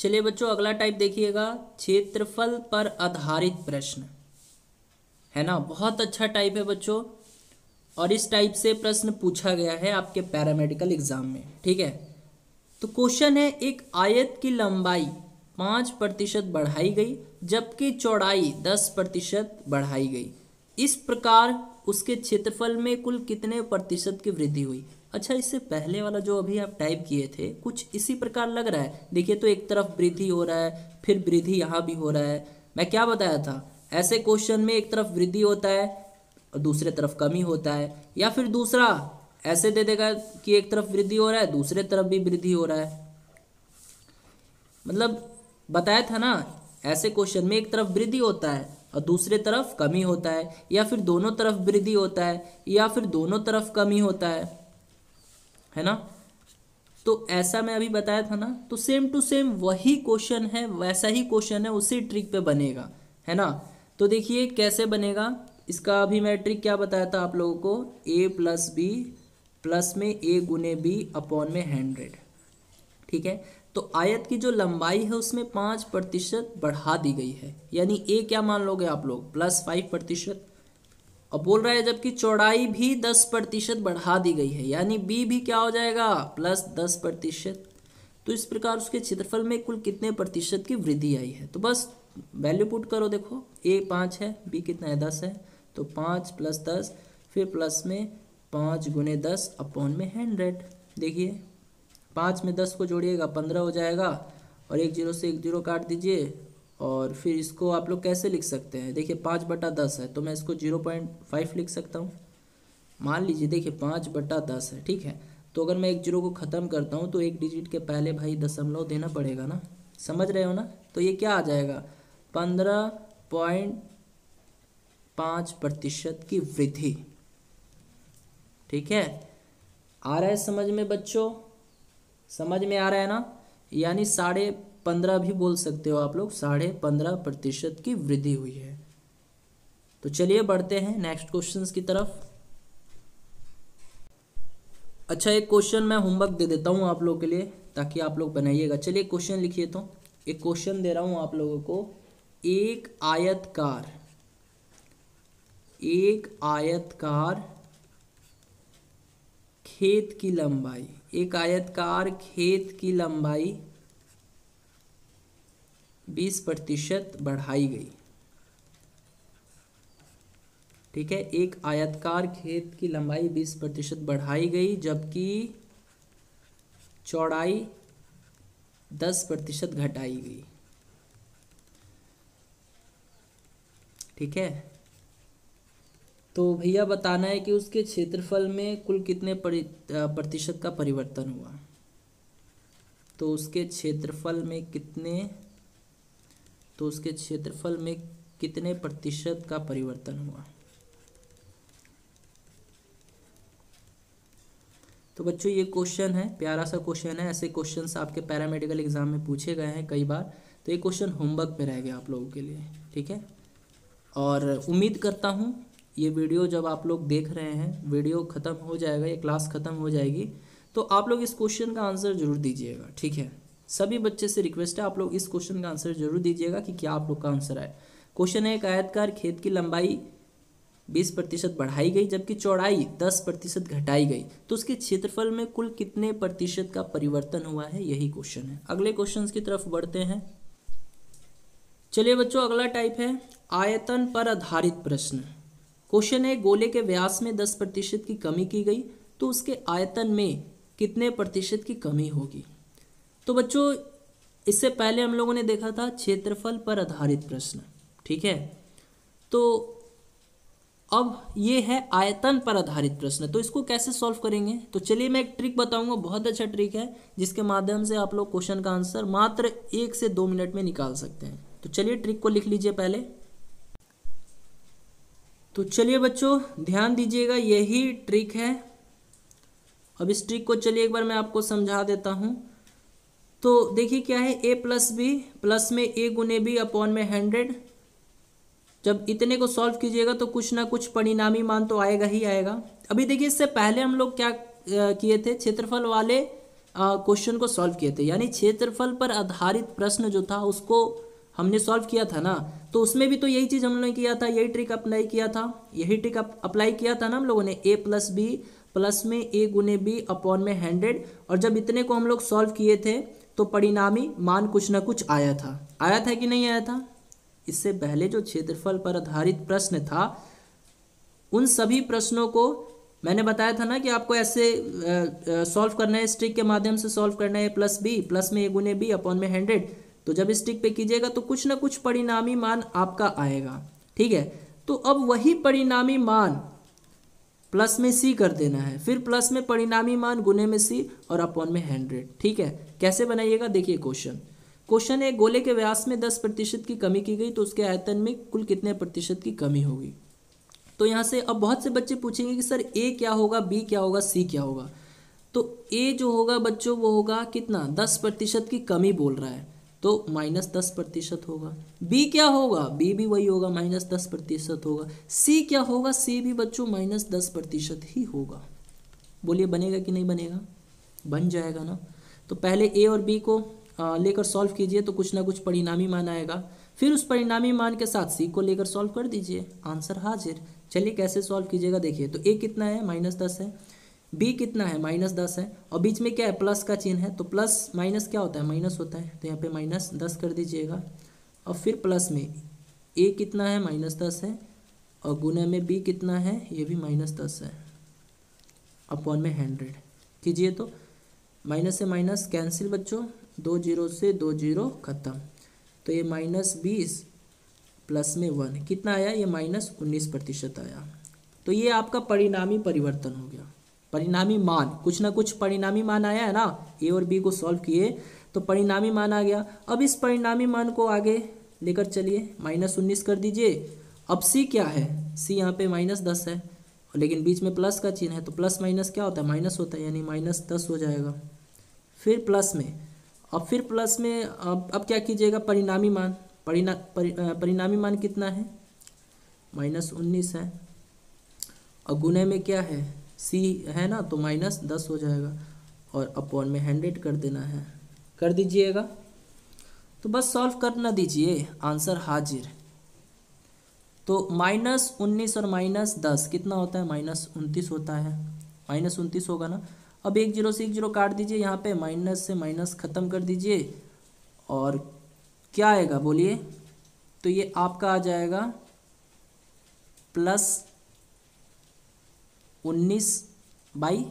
चलिए बच्चों अगला टाइप देखिएगा क्षेत्रफल पर आधारित प्रश्न है ना बहुत अच्छा टाइप है बच्चों और इस टाइप से प्रश्न पूछा गया है आपके पैरामेडिकल एग्जाम में ठीक है तो क्वेश्चन है एक आयत की लंबाई पाँच प्रतिशत बढ़ाई गई जबकि चौड़ाई दस प्रतिशत बढ़ाई गई इस प्रकार उसके क्षेत्रफल में कुल कितने प्रतिशत की वृद्धि हुई अच्छा इससे पहले वाला जो अभी आप टाइप किए थे कुछ इसी प्रकार लग रहा है देखिए तो एक तरफ वृद्धि हो रहा है फिर वृद्धि यहाँ भी हो रहा है मैं क्या बताया था ऐसे क्वेश्चन में एक तरफ वृद्धि होता है और दूसरे तरफ कमी होता है या फिर दूसरा ऐसे दे देगा कि एक तरफ वृद्धि हो रहा है दूसरे तरफ भी वृद्धि हो रहा है मतलब बताया था ना ऐसे क्वेश्चन में एक तरफ वृद्धि होता है और दूसरे तरफ कमी होता है या फिर दोनों तरफ वृद्धि होता है या फिर दोनों तरफ कमी होता है है ना तो ऐसा मैं अभी बताया था ना तो सेम टू सेम वही क्वेश्चन है वैसा ही क्वेश्चन है उसी ट्रिक पे बनेगा है ना तो देखिए कैसे बनेगा इसका अभी मैट्रिक क्या बताया था आप लोगों को ए प्लस बी प्लस में ए गुने बी अपॉन में हंड्रेड ठीक है तो आयत की जो लंबाई है उसमें पाँच प्रतिशत बढ़ा दी गई है यानी ए क्या मान लोगे आप लोग प्लस फाइव प्रतिशत और बोल रहा है जबकि चौड़ाई भी दस प्रतिशत बढ़ा दी गई है यानी बी भी क्या हो जाएगा प्लस दस प्रतिशत तो इस प्रकार उसके क्षेत्रफल में कुल कितने प्रतिशत की वृद्धि आई है तो बस वैल्यू पुट करो देखो ए पाँच है बी कितना है दस है तो पाँच प्लस दस फिर प्लस में पाँच गुने दस अपॉन में हंड्रेड देखिए पाँच में दस को जोड़िएगा पंद्रह हो जाएगा और एक जीरो से एक जीरो काट दीजिए और फिर इसको आप लोग कैसे लिख सकते हैं देखिए पाँच बटा दस है तो मैं इसको जीरो पॉइंट फाइव लिख सकता हूँ मान लीजिए देखिए पाँच बटा दस है ठीक है तो अगर मैं एक जीरो को ख़त्म करता हूँ तो एक डिजिट के पहले भाई दशमलव देना पड़ेगा ना समझ रहे हो ना तो ये क्या आ जाएगा पंद्रह पॉइंट पाँच प्रतिशत की वृद्धि ठीक है आ रहा है समझ में बच्चों समझ में आ रहा है ना यानी साढ़े पंद्रह भी बोल सकते हो आप लोग साढ़े पंद्रह प्रतिशत की वृद्धि हुई है तो चलिए बढ़ते हैं नेक्स्ट क्वेश्चन की तरफ अच्छा एक क्वेश्चन मैं होमवर्क दे देता हूँ आप लोग के लिए ताकि आप लोग बनाइएगा चलिए क्वेश्चन लिखिए तो एक क्वेश्चन दे रहा हूँ आप लोगों को एक आयतकार एक आयतकार खेत की लंबाई एक आयतकार खेत की लंबाई बीस प्रतिशत बढ़ाई गई ठीक है एक आयतकार खेत की लंबाई बीस प्रतिशत बढ़ाई गई जबकि चौड़ाई दस प्रतिशत घटाई गई ठीक है तो भैया बताना है कि उसके क्षेत्रफल में कुल कितने प्रतिशत का परिवर्तन हुआ तो उसके क्षेत्रफल में कितने तो उसके क्षेत्रफल में कितने प्रतिशत का परिवर्तन हुआ तो बच्चों ये क्वेश्चन है प्यारा सा क्वेश्चन है ऐसे क्वेश्चंस आपके पैरामेडिकल एग्जाम में पूछे गए हैं कई बार तो ये क्वेश्चन होमवर्क में रह गया आप लोगों के लिए ठीक है और उम्मीद करता हूँ ये वीडियो जब आप लोग देख रहे हैं वीडियो ख़त्म हो जाएगा ये क्लास ख़त्म हो जाएगी तो आप लोग इस क्वेश्चन का आंसर जरूर दीजिएगा ठीक है सभी बच्चे से रिक्वेस्ट है आप लोग इस क्वेश्चन का आंसर जरूर दीजिएगा कि क्या आप लोग का आंसर आए क्वेश्चन है एक आयतकार खेत की लंबाई बीस प्रतिशत बढ़ाई गई जबकि चौड़ाई दस प्रतिशत घटाई गई तो उसके क्षेत्रफल में कुल कितने प्रतिशत का परिवर्तन हुआ है यही क्वेश्चन है अगले क्वेश्चन की तरफ बढ़ते हैं चलिए बच्चों अगला टाइप है आयतन पर आधारित प्रश्न क्वेश्चन है गोले के व्यास में दस प्रतिशत की कमी की गई तो उसके आयतन में कितने प्रतिशत की कमी होगी तो बच्चों इससे पहले हम लोगों ने देखा था क्षेत्रफल पर आधारित प्रश्न ठीक है तो अब ये है आयतन पर आधारित प्रश्न तो इसको कैसे सॉल्व करेंगे तो चलिए मैं एक ट्रिक बताऊंगा बहुत अच्छा ट्रिक है जिसके माध्यम से आप लोग क्वेश्चन का आंसर मात्र एक से दो मिनट में निकाल सकते हैं तो चलिए ट्रिक को लिख लीजिए पहले तो चलिए बच्चों ध्यान दीजिएगा यही ट्रिक है अब इस ट्रिक को चलिए एक बार मैं आपको समझा देता हूँ तो देखिए क्या है ए प्लस बी प्लस में ए गुने बी अपॉन में हंड्रेड जब इतने को सॉल्व कीजिएगा तो कुछ ना कुछ परिणामी मान तो आएगा ही आएगा अभी देखिए इससे पहले हम लोग क्या किए थे क्षेत्रफल वाले क्वेश्चन को सॉल्व किए थे यानी क्षेत्रफल पर आधारित प्रश्न जो था उसको हमने सॉल्व किया था ना तो उसमें भी तो यही चीज़ हम लोगों ने किया था यही ट्रिक अप्लाई किया था यही ट्रिक अप्लाई किया था ना हम लोगों ने ए प्लस बी प्लस में ए गुने बी अपॉन में हंड्रेड और जब इतने को हम लोग सॉल्व किए थे तो परिणामी मान कुछ ना कुछ आया था आया था कि नहीं आया था इससे पहले जो क्षेत्रफल पर आधारित प्रश्न था उन सभी प्रश्नों को मैंने बताया था ना कि आपको ऐसे सॉल्व करना है स्ट्रिक के माध्यम से सॉल्व करना है प्लस बी प्लस में ए गुने बी अपॉन में हंड्रेड तो जब इस पे कीजिएगा तो कुछ ना कुछ परिणामी मान आपका आएगा ठीक है तो अब वही परिणामी मान प्लस में सी कर देना है फिर प्लस में परिणामी मान गुने में सी और अपॉन में हंड्रेड ठीक है कैसे बनाइएगा देखिए क्वेश्चन क्वेश्चन है गोले के व्यास में दस प्रतिशत की कमी की गई तो उसके आयतन में कुल कितने प्रतिशत की कमी होगी तो यहाँ से अब बहुत से बच्चे पूछेंगे कि सर ए क्या होगा बी क्या होगा सी क्या होगा तो ए जो होगा बच्चों वो होगा कितना दस प्रतिशत की कमी बोल रहा है तो माइनस दस प्रतिशत होगा बी क्या होगा बी भी वही होगा माइनस दस प्रतिशत होगा सी क्या होगा सी भी बच्चों माइनस दस प्रतिशत ही होगा बोलिए बनेगा कि नहीं बनेगा बन जाएगा ना तो पहले ए और बी को लेकर सॉल्व कीजिए तो कुछ ना कुछ परिणामी मान आएगा फिर उस परिणामी मान के साथ सी को लेकर सॉल्व कर दीजिए आंसर हाजिर चलिए कैसे सॉल्व कीजिएगा देखिए तो ए कितना है माइनस दस है बी कितना है माइनस दस है और बीच में क्या है प्लस का चिन्ह है तो प्लस माइनस क्या होता है माइनस होता है तो यहाँ पे माइनस दस कर दीजिएगा और फिर प्लस में ए कितना है माइनस दस है और गुना में बी कितना है ये भी माइनस दस है अपॉन में हंड्रेड कीजिए तो माइनस से माइनस कैंसिल बच्चों दो जीरो से दो जीरो खत्म तो ये माइनस बीस प्लस में वन कितना आया ये माइनस उन्नीस प्रतिशत आया तो ये आपका परिणामी परिवर्तन हो गया परिणामी मान कुछ ना कुछ परिणामी मान आया है ना ए और बी को सॉल्व किए तो परिणामी मान आ गया अब इस परिणामी मान को आगे लेकर चलिए माइनस उन्नीस कर दीजिए अब सी क्या है सी यहाँ पे माइनस दस है लेकिन बीच में प्लस का चिन्ह है तो प्लस माइनस क्या होता है माइनस होता है यानी माइनस दस हो जाएगा फिर प्लस में अब फिर प्लस में अब अब क्या कीजिएगा परिणामी मान परिणाम परिणामी मान कितना है माइनस उन्नीस है और गुने में क्या है सी है ना तो माइनस दस हो जाएगा और अपॉन में हंड्रेड कर देना है कर दीजिएगा तो बस सॉल्व करना दीजिए आंसर हाजिर तो माइनस उन्नीस और माइनस दस कितना होता है माइनस उनतीस होता है माइनस उनतीस होगा ना अब एक जीरो से एक जीरो काट दीजिए यहाँ पे माइनस से माइनस ख़त्म कर दीजिए और क्या आएगा बोलिए तो ये आपका आ जाएगा प्लस उन्नीस बाई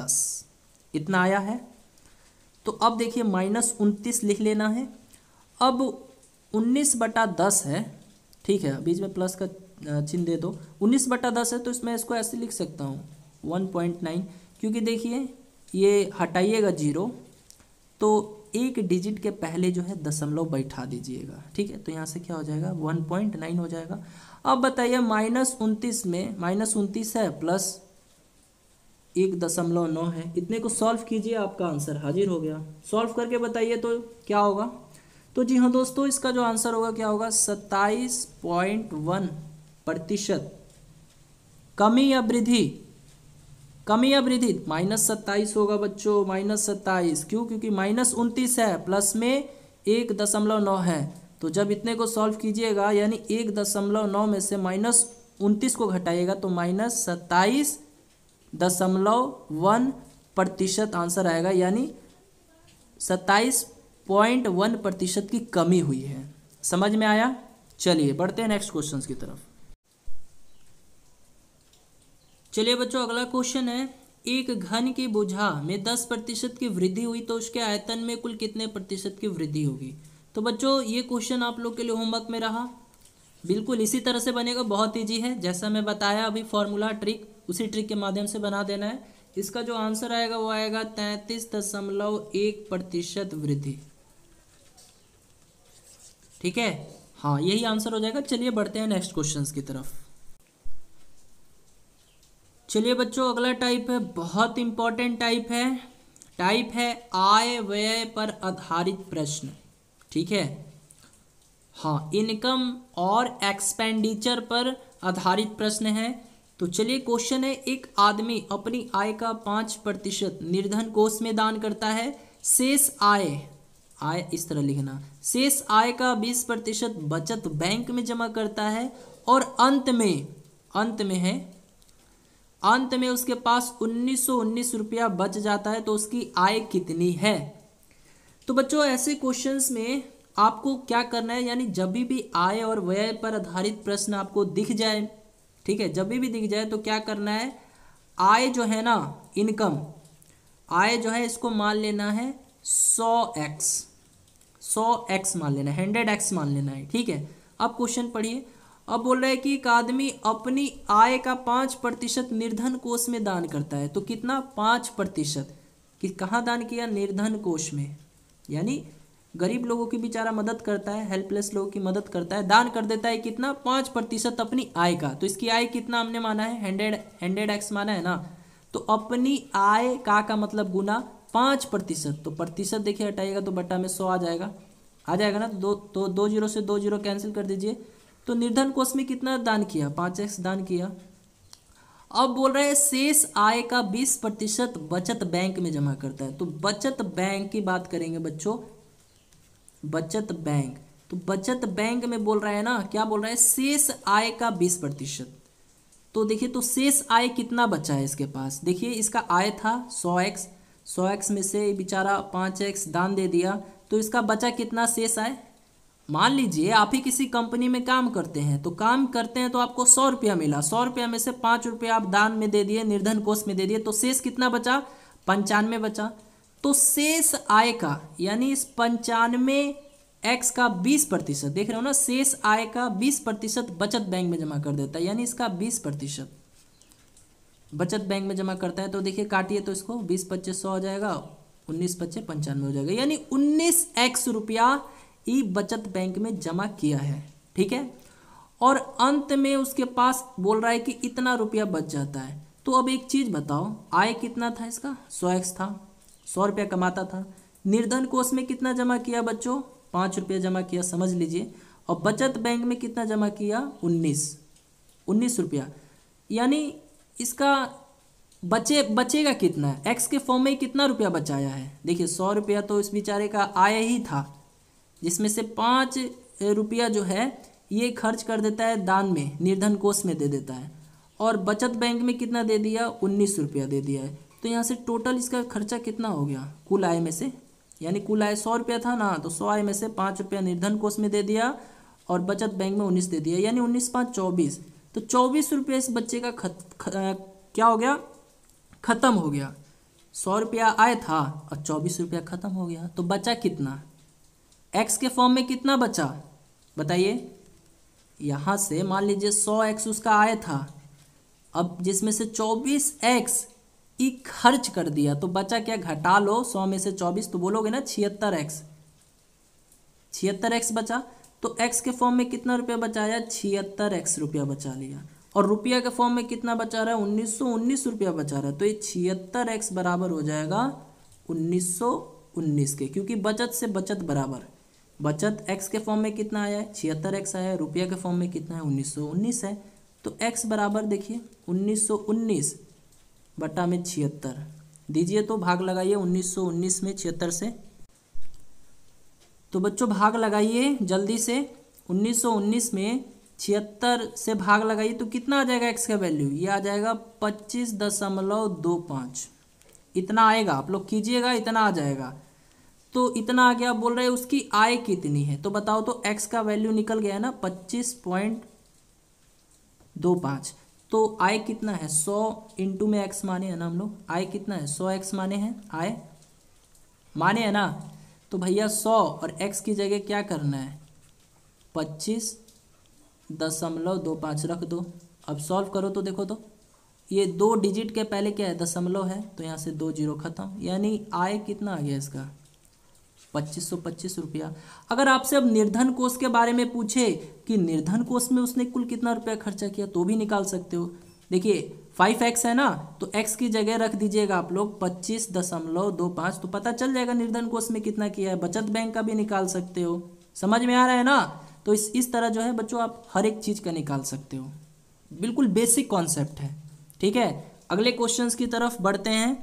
दस इतना आया है तो अब देखिए माइनस उनतीस लिख लेना है अब उन्नीस बटा दस है ठीक है बीच में प्लस का चिन्ह दे दो उन्नीस बटा दस है तो इसमें इसको ऐसे लिख सकता हूँ वन पॉइंट नाइन क्योंकि देखिए ये हटाइएगा जीरो तो एक डिजिट के पहले जो है दशमलव बैठा दीजिएगा ठीक है तो यहाँ से क्या हो जाएगा वन पॉइंट नाइन हो जाएगा अब बताइए माइनस उनतीस में माइनस उनतीस है प्लस एक दशमलव नौ है इतने को सॉल्व कीजिए आपका आंसर हाजिर हो गया सॉल्व करके बताइए तो क्या होगा तो जी हाँ दोस्तों इसका जो आंसर होगा क्या होगा सत्ताईस पॉइंट वन प्रतिशत कमी या वृद्धि कमी या वृद्धि माइनस सत्ताईस होगा बच्चों माइनस सत्ताईस क्यों क्योंकि माइनस उनतीस है प्लस में एक दशमलव नौ है तो जब इतने को सॉल्व कीजिएगा यानी एक दशमलव नौ में से माइनस उनतीस को घटाइएगा तो माइनस सत्ताईस दशमलव वन प्रतिशत आंसर आएगा यानी सत्ताईस पॉइंट वन प्रतिशत की कमी हुई है समझ में आया चलिए बढ़ते हैं नेक्स्ट क्वेश्चन की तरफ चलिए बच्चों अगला क्वेश्चन है एक घन की बुझा में दस प्रतिशत की वृद्धि हुई तो उसके आयतन में कुल कितने प्रतिशत की वृद्धि होगी तो बच्चों ये क्वेश्चन आप लोग के लिए होमवर्क में रहा बिल्कुल इसी तरह से बनेगा बहुत ईजी है जैसा मैं बताया अभी फॉर्मूला ट्रिक उसी ट्रिक के माध्यम से बना देना है इसका जो आंसर आएगा वो आएगा तैंतीस दशमलव एक प्रतिशत वृद्धि ठीक है हाँ यही आंसर हो जाएगा चलिए बढ़ते हैं नेक्स्ट क्वेश्चन की तरफ चलिए बच्चों अगला टाइप है बहुत इंपॉर्टेंट टाइप है टाइप है आय व्यय पर आधारित प्रश्न ठीक है हाँ इनकम और एक्सपेंडिचर पर आधारित प्रश्न है तो चलिए क्वेश्चन है एक आदमी अपनी आय का पांच प्रतिशत निर्धन कोष में दान करता है शेष आय आय इस तरह लिखना शेष आय का बीस प्रतिशत बचत बैंक में जमा करता है और अंत में अंत में है अंत में उसके पास उन्नीस सौ उन्नीस रुपया बच जाता है तो उसकी आय कितनी है तो बच्चों ऐसे क्वेश्चंस में आपको क्या करना है यानी जब भी आय और व्यय पर आधारित प्रश्न आपको दिख जाए ठीक है जब भी दिख जाए तो क्या करना है आय जो है ना इनकम आय जो है इसको मान लेना है सौ एक्स सौ एक्स मान लेना है हंड्रेड एक्स मान लेना है ठीक है अब क्वेश्चन पढ़िए अब बोल रहा है कि एक आदमी अपनी आय का पांच प्रतिशत निर्धन कोष में दान करता है तो कितना पांच प्रतिशत कि कहाँ दान किया निर्धन कोष में यानी गरीब लोगों की बेचारा मदद करता है हेल्पलेस लोगों की मदद करता है दान कर देता है कितना पाँच प्रतिशत अपनी आय का तो इसकी आय कितना हमने माना है हंड्रेड हंड्रेड एक्स माना है ना तो अपनी आय का का मतलब गुना पाँच प्रतिशत तो प्रतिशत देखिए हटाइएगा तो बट्टा में सौ आ जाएगा आ जाएगा ना तो दो तो दो जीरो से दो जीरो कैंसिल कर दीजिए तो निर्धन कोष में कितना दान किया पाँच एक्स दान किया अब बोल रहे हैं शेष आय का 20 प्रतिशत बचत बैंक में जमा करता है तो बचत बैंक की बात करेंगे बच्चों बचत बैंक तो बचत बैंक में बोल रहे हैं ना क्या बोल रहा है शेष आय का 20 प्रतिशत तो देखिए तो शेष आय कितना बचा है इसके पास देखिए इसका आय था 100x 100x में से बेचारा 5x दान दे दिया तो इसका बचा कितना शेष आय मान लीजिए आप ही किसी कंपनी में काम करते हैं तो काम करते हैं तो आपको सौ रुपया मिला सौ रुपया में से पाँच रुपया आप दान में दे दिए निर्धन कोष में दे दिए तो शेष कितना बचा पंचानवे बचा तो शेष आय का यानी इस पंचानवे एक्स का बीस प्रतिशत देख रहे हो ना शेष आय का बीस प्रतिशत बचत बैंक में जमा कर देता है यानी इसका बीस प्रतिशत बचत बैंक में जमा करता है तो देखिए काटिए तो इसको बीस पच्चीस सौ हो जाएगा उन्नीस पच्चीस पंचानवे हो जाएगा यानी उन्नीस एक्स रुपया ई बचत बैंक में जमा किया है ठीक है और अंत में उसके पास बोल रहा है कि इतना रुपया बच जाता है तो अब एक चीज़ बताओ आय कितना था इसका सौ एक्स था सौ रुपया कमाता था निर्धन कोष में कितना जमा किया बच्चों पांच रुपया जमा किया समझ लीजिए और बचत बैंक में कितना जमा किया उन्नीस उन्नीस रुपया यानी इसका बचे बचेगा कितना एक्स के फॉर्म में कितना रुपया बचाया है देखिए सौ रुपया तो इस बेचारे का आय ही था जिसमें से पाँच रुपया जो है ये खर्च कर देता है दान में निर्धन कोष में दे देता है और बचत बैंक में कितना दे दिया उन्नीस रुपया दे दिया है तो यहाँ से टोटल इसका खर्चा कितना हो गया कुल आय में से यानी कुल आय सौ रुपया था ना तो सौ आय में से पाँच रुपया निर्धन कोष में दे दिया और बचत बैंक में उन्नीस दे दिया यानी उन्नीस पाँच चौबीस तो चौबीस रुपये इस बच्चे का खत ख, आ, क्या हो गया ख़त्म हो गया सौ रुपया आय था और चौबीस रुपया ख़त्म हो गया तो बचा कितना एक्स के फॉर्म में कितना बचा बताइए यहाँ से मान लीजिए सौ एक्स उसका आया था अब जिसमें से चौबीस एक्स ई खर्च कर दिया तो बचा क्या घटा लो सौ में से चौबीस तो बोलोगे ना छिहत्तर एक्स छिहत्तर एक्स बचा तो एक्स के फॉर्म में कितना रुपया बचाया छिहत्तर एक्स रुपया बचा लिया और रुपया के फॉर्म में कितना बचा रहा है उन्नीस सौ उन्नीस रुपया बचा रहा है तो ये छिहत्तर एक्स बराबर हो जाएगा उन्नीस सौ उन्नीस के क्योंकि बचत से बचत बराबर बचत एक्स के फॉर्म में कितना आया है छिहत्तर एक्स आया है रुपया के फॉर्म में कितना है उन्नीस सौ उन्नीस है तो एक्स बराबर देखिए उन्नीस सौ उन्नीस बट्टा में छिहत्तर दीजिए तो भाग लगाइए उन्नीस सौ उन्नीस में छिहत्तर से तो बच्चों भाग लगाइए जल्दी से 1919 में छिहत्तर से भाग लगाइए तो कितना आ जाएगा एक्स का वैल्यू ये आ जाएगा पच्चीस दशमलव दो पाँच इतना आएगा आप लोग कीजिएगा इतना आ जाएगा तो इतना आगे आप बोल रहे हैं उसकी आय कितनी है तो बताओ तो एक्स का वैल्यू निकल गया ना पच्चीस पॉइंट दो पाँच तो आय कितना है सौ इंटू में एक्स माने है ना हम लोग आय कितना है सौ एक्स माने हैं आय माने है ना तो भैया सौ और एक्स की जगह क्या करना है पच्चीस दशमलव दो पाँच रख दो अब सॉल्व करो तो देखो तो ये दो डिजिट के पहले क्या है दशमलव है तो यहाँ से दो जीरो खत्म यानी आय कितना आ गया इसका पच्चीस सौ पच्चीस रुपया अगर आपसे अब निर्धन कोष के बारे में पूछे कि निर्धन कोष में उसने कुल कितना रुपया खर्चा किया तो भी निकाल सकते हो देखिए फाइव एक्स है ना तो एक्स की जगह रख दीजिएगा आप लोग पच्चीस दशमलव दो पाँच तो पता चल जाएगा निर्धन कोष में कितना किया है बचत बैंक का भी निकाल सकते हो समझ में आ रहा है ना तो इस इस तरह जो है बच्चों आप हर एक चीज़ का निकाल सकते हो बिल्कुल बेसिक कॉन्सेप्ट है ठीक है अगले क्वेश्चंस की तरफ बढ़ते हैं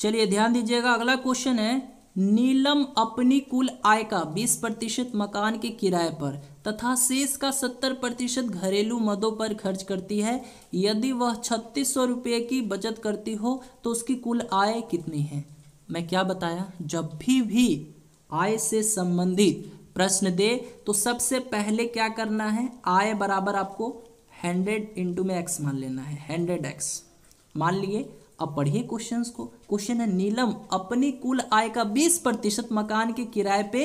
चलिए ध्यान दीजिएगा अगला क्वेश्चन है नीलम अपनी कुल आय का 20 प्रतिशत मकान के किराए पर तथा शेष का 70 प्रतिशत घरेलू मदों पर खर्च करती है यदि वह छत्तीस सौ रुपये की बचत करती हो तो उसकी कुल आय कितनी है मैं क्या बताया जब भी भी आय से संबंधित प्रश्न दे तो सबसे पहले क्या करना है आय बराबर आपको हंड्रेड इंटू में एक्स मान लेना है हंड्रेड एक्स मान लिए अब पढ़िए क्वेश्चंस को क्वेश्चन है नीलम अपनी कुल आय का बीस प्रतिशत मकान के किराए पे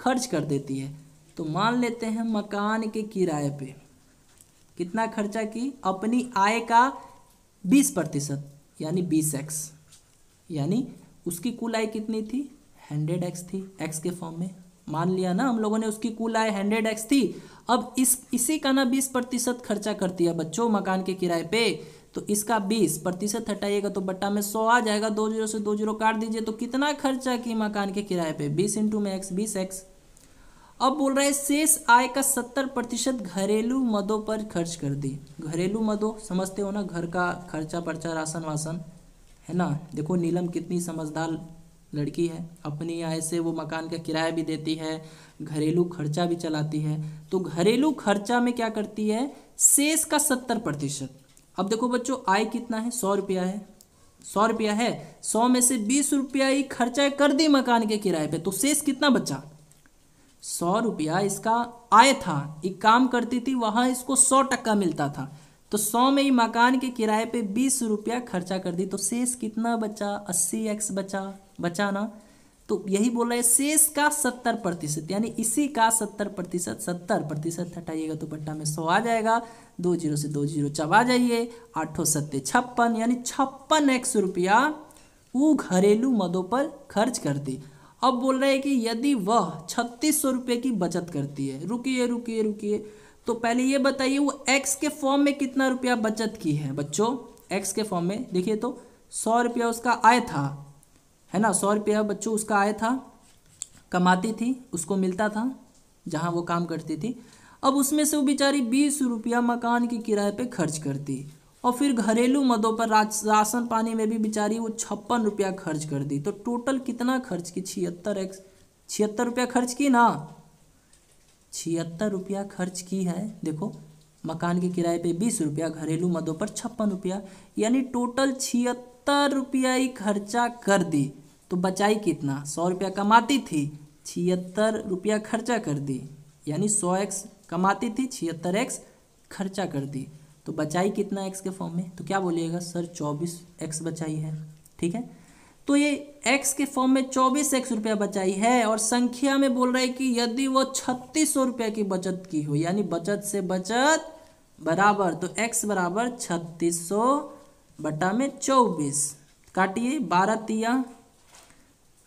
खर्च कर देती है तो मान लेते हैं मकान के किराए पे कितना खर्चा की अपनी आय का बीस प्रतिशत यानी बीस एक्स यानी उसकी कुल आय कितनी थी हंड्रेड एक्स थी एक्स के फॉर्म में मान लिया ना हम लोगों ने उसकी कुल आय हंड्रेड एक्स थी अब इस इसी का ना बीस प्रतिशत खर्चा करती है बच्चों मकान के किराए पे तो इसका बीस प्रतिशत हटाइएगा तो बट्टा में सौ आ जाएगा दो जीरो से दो जीरो काट दीजिए तो कितना खर्चा की मकान के किराए पे बीस इंटू में एक्स बीस एक्स अब बोल रहा है शेष आय का सत्तर प्रतिशत घरेलू मदों पर खर्च कर दी घरेलू मदों समझते हो ना घर का खर्चा पर्चा राशन वासन है ना देखो नीलम कितनी समझदार लड़की है अपनी आय से वो मकान का किराया भी देती है घरेलू खर्चा भी चलाती है तो घरेलू खर्चा में क्या करती है शेष का सत्तर प्रतिशत अब देखो बच्चों आय कितना है सौ रुपया है सौ रुपया है सौ में से बीस रुपया ही खर्चा कर दी मकान के किराए पे तो शेष कितना बचा सौ रुपया इसका आय था एक काम करती थी वहां इसको सौ टक्का मिलता था तो सौ में ही मकान के किराए पे बीस रुपया खर्चा कर दी तो शेष कितना बचा अस्सी एक्स बचा बचा ना तो यही बोल रहे हैं शेष का सत्तर प्रतिशत यानी इसी का सत्तर प्रतिशत सत्तर प्रतिशत हटाइएगा तो बट्टा में सौ आ जाएगा दो जीरो से दो जीरो चबा जाइए आठों सत्ते छप्पन यानी छप्पन एक्स रुपया वो घरेलू मदों पर खर्च करती अब बोल रहे हैं कि यदि वह छत्तीस सौ रुपये की बचत करती है रुकिए रुकिए रुकिए तो पहले ये बताइए वो एक्स के फॉर्म में कितना रुपया बचत की है बच्चों एक्स के फॉर्म में देखिए तो सौ रुपया उसका आय था है ना सौ रुपया बच्चों उसका आय था कमाती थी उसको मिलता था जहाँ वो काम करती थी अब उसमें से वो बेचारी बीस रुपया मकान के किराए पे खर्च करती और फिर घरेलू मदों पर राशन पानी में भी बेचारी वो छप्पन रुपया खर्च कर दी तो टोटल कितना खर्च की छिहत्तर एक्स छिहत्तर रुपया खर्च की ना छिहत्तर रुपया खर्च की है देखो मकान के किराए पे बीस रुपया घरेलू मदों पर छप्पन रुपया यानी टोटल छिहत्तर सत्तर रुपया ही खर्चा कर दी तो बचाई कितना सौ रुपया कमाती थी छिहत्तर रुपया खर्चा कर दी यानी सौ एक्स कमाती थी छिहत्तर एक्स खर्चा कर दी तो बचाई कितना एक्स के फॉर्म में तो क्या बोलिएगा सर चौबीस एक्स बचाई है ठीक है तो ये एक्स के फॉर्म में चौबीस एक्स रुपया बचाई है और संख्या में बोल रहा है कि यदि वो छत्तीस सौ रुपये की बचत की हो यानी बचत से बचत बराबर तो एक्स बराबर छत्तीस सौ बट्टा में चौबीस काटिए बारह तिया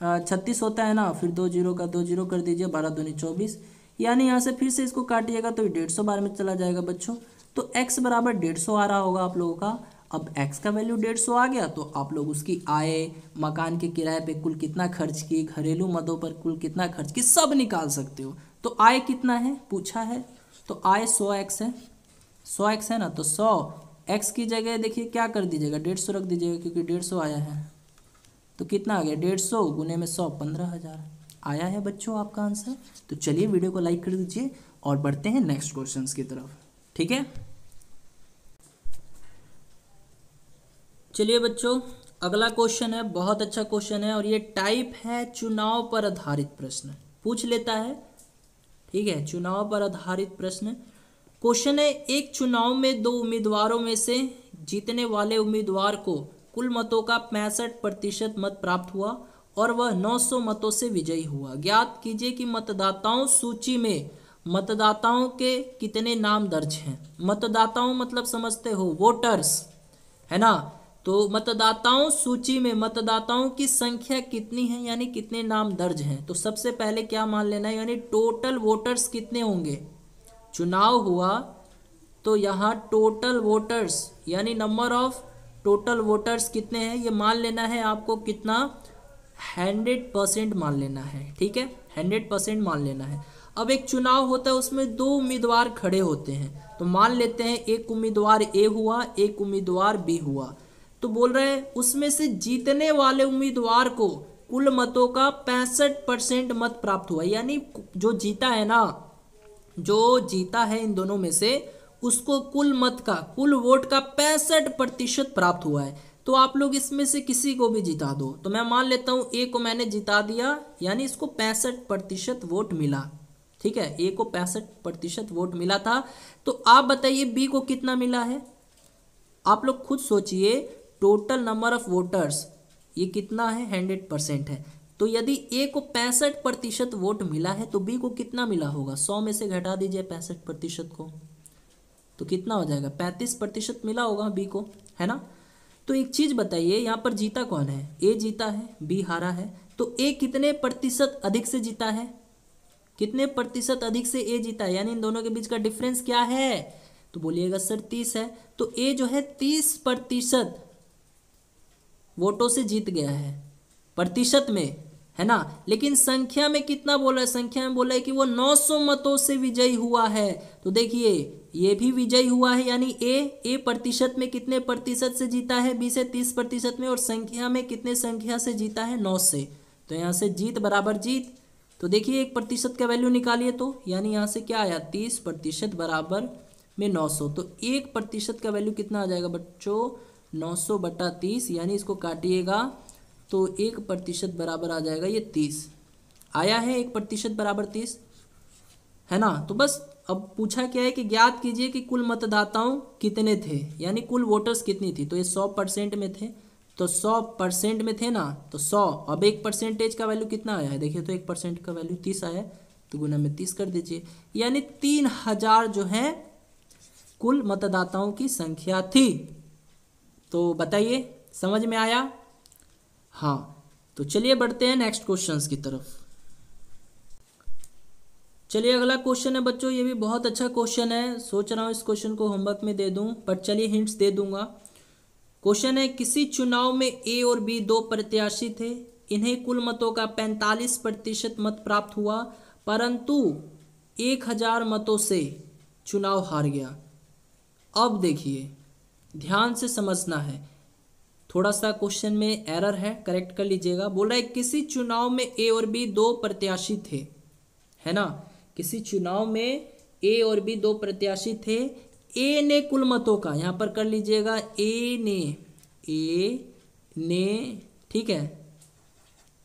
छत्तीस होता है ना फिर दो जीरो का दो जीरो कर दीजिए बारह दो चौबीस यानी यहाँ से फिर से इसको काटिएगा तो डेढ़ सौ बारह में चला जाएगा बच्चों तो x बराबर डेढ़ सौ आ रहा होगा आप लोगों का अब x का वैल्यू डेढ़ सौ आ गया तो आप लोग उसकी आय मकान के किराए पे कुल कितना खर्च की घरेलू मदों पर कुल कितना खर्च की सब निकाल सकते हो तो आय कितना है पूछा है तो आय सौ एक्स है सौ एक्स है ना तो सौ एक्स की जगह देखिए क्या कर दीजिएगा डेढ़ सौ रख दीजिएगा क्योंकि डेढ़ सौ आया है तो कितना आ गया डेढ़ सौ गुने में सौ पंद्रह हज़ार आया है बच्चों आपका आंसर तो चलिए वीडियो को लाइक कर दीजिए और बढ़ते हैं नेक्स्ट क्वेश्चन की तरफ ठीक है चलिए बच्चों अगला क्वेश्चन है बहुत अच्छा क्वेश्चन है और ये टाइप है चुनाव पर आधारित प्रश्न पूछ लेता है ठीक है चुनाव पर आधारित प्रश्न क्वेश्चन है एक चुनाव में दो उम्मीदवारों में से जीतने वाले उम्मीदवार को कुल मतों का पैंसठ प्रतिशत मत प्राप्त हुआ और वह 900 मतों से विजयी हुआ ज्ञात कीजिए कि मतदाताओं सूची में मतदाताओं के कितने नाम दर्ज हैं मतदाताओं मतलब समझते हो वोटर्स है ना तो मतदाताओं सूची में मतदाताओं की संख्या कितनी है यानी कितने नाम दर्ज हैं तो सबसे पहले क्या मान लेना है यानी टोटल वोटर्स कितने होंगे चुनाव हुआ तो यहाँ टोटल वोटर्स यानी नंबर ऑफ टोटल वोटर्स कितने हैं ये मान लेना है आपको कितना हंड्रेड परसेंट मान लेना है ठीक है हंड्रेड परसेंट मान लेना है अब एक चुनाव होता है उसमें दो उम्मीदवार खड़े होते हैं तो मान लेते हैं एक उम्मीदवार ए हुआ एक उम्मीदवार बी हुआ तो बोल रहे हैं उसमें से जीतने वाले उम्मीदवार को कुल मतों का पैंसठ परसेंट मत प्राप्त हुआ यानी जो जीता है ना जो जीता है इन दोनों में से उसको कुल मत का कुल वोट का पैंसठ प्रतिशत प्राप्त हुआ है तो आप लोग इसमें से किसी को भी जिता दो तो मैं मान लेता हूं ए को मैंने जिता दिया यानी इसको पैंसठ प्रतिशत वोट मिला ठीक है ए को पैंसठ प्रतिशत वोट मिला था तो आप बताइए बी को कितना मिला है आप लोग खुद सोचिए टोटल नंबर ऑफ वोटर्स ये कितना है हंड्रेड परसेंट है तो यदि ए को पैंसठ प्रतिशत वोट मिला है तो बी को कितना मिला होगा सौ में से घटा दीजिए पैंसठ प्रतिशत को तो कितना हो जाएगा पैंतीस प्रतिशत मिला होगा बी को है ना तो एक चीज़ बताइए यहाँ पर जीता कौन है ए जीता है बी हारा है तो ए कितने प्रतिशत अधिक से जीता है कितने प्रतिशत अधिक से ए जीता है यानी इन दोनों के बीच का डिफरेंस क्या है तो बोलिएगा सर तीस है तो ए जो है तीस प्रतिशत वोटों से जीत गया है प्रतिशत में है ना लेकिन संख्या में कितना बोला है संख्या में बोला है कि वो 900 मतों से विजयी हुआ है तो देखिए ये भी विजयी हुआ है यानी ए ए प्रतिशत में कितने प्रतिशत से जीता है बी से तीस प्रतिशत में और संख्या में कितने संख्या से जीता है नौ से तो यहाँ से जीत बराबर जीत तो देखिए एक प्रतिशत का वैल्यू निकालिए तो यानी यहाँ से क्या आया तीस प्रतिशत बराबर में नौ सौ तो एक प्रतिशत का वैल्यू कितना आ जाएगा बच्चों नौ सौ बटा तीस यानी इसको काटिएगा तो एक प्रतिशत बराबर आ जाएगा ये तीस आया है एक प्रतिशत बराबर तीस है ना तो बस अब पूछा क्या है कि ज्ञात कीजिए कि कुल मतदाताओं कितने थे यानी कुल वोटर्स कितनी थी तो ये सौ परसेंट में थे तो सौ परसेंट में थे ना तो सौ अब एक परसेंटेज का वैल्यू कितना आया है देखिए तो एक परसेंट का वैल्यू तीस आया है तो गुना में तीस कर दीजिए यानी तीन हजार जो है कुल मतदाताओं की संख्या थी तो बताइए समझ में आया हाँ तो चलिए बढ़ते हैं नेक्स्ट क्वेश्चंस की तरफ चलिए अगला क्वेश्चन है बच्चों ये भी बहुत अच्छा क्वेश्चन है सोच रहा हूँ इस क्वेश्चन को होमवर्क में दे दूँ पर चलिए हिंट्स दे दूंगा क्वेश्चन है किसी चुनाव में ए और बी दो प्रत्याशी थे इन्हें कुल मतों का 45 प्रतिशत मत प्राप्त हुआ परंतु एक हजार मतों से चुनाव हार गया अब देखिए ध्यान से समझना है थोड़ा सा क्वेश्चन में एरर है करेक्ट कर लीजिएगा बोल रहा है किसी चुनाव में ए और बी दो प्रत्याशी थे है ना किसी चुनाव में ए और बी दो प्रत्याशी थे ए ने कुल मतों का यहाँ पर कर लीजिएगा ए ने ए ने ठीक है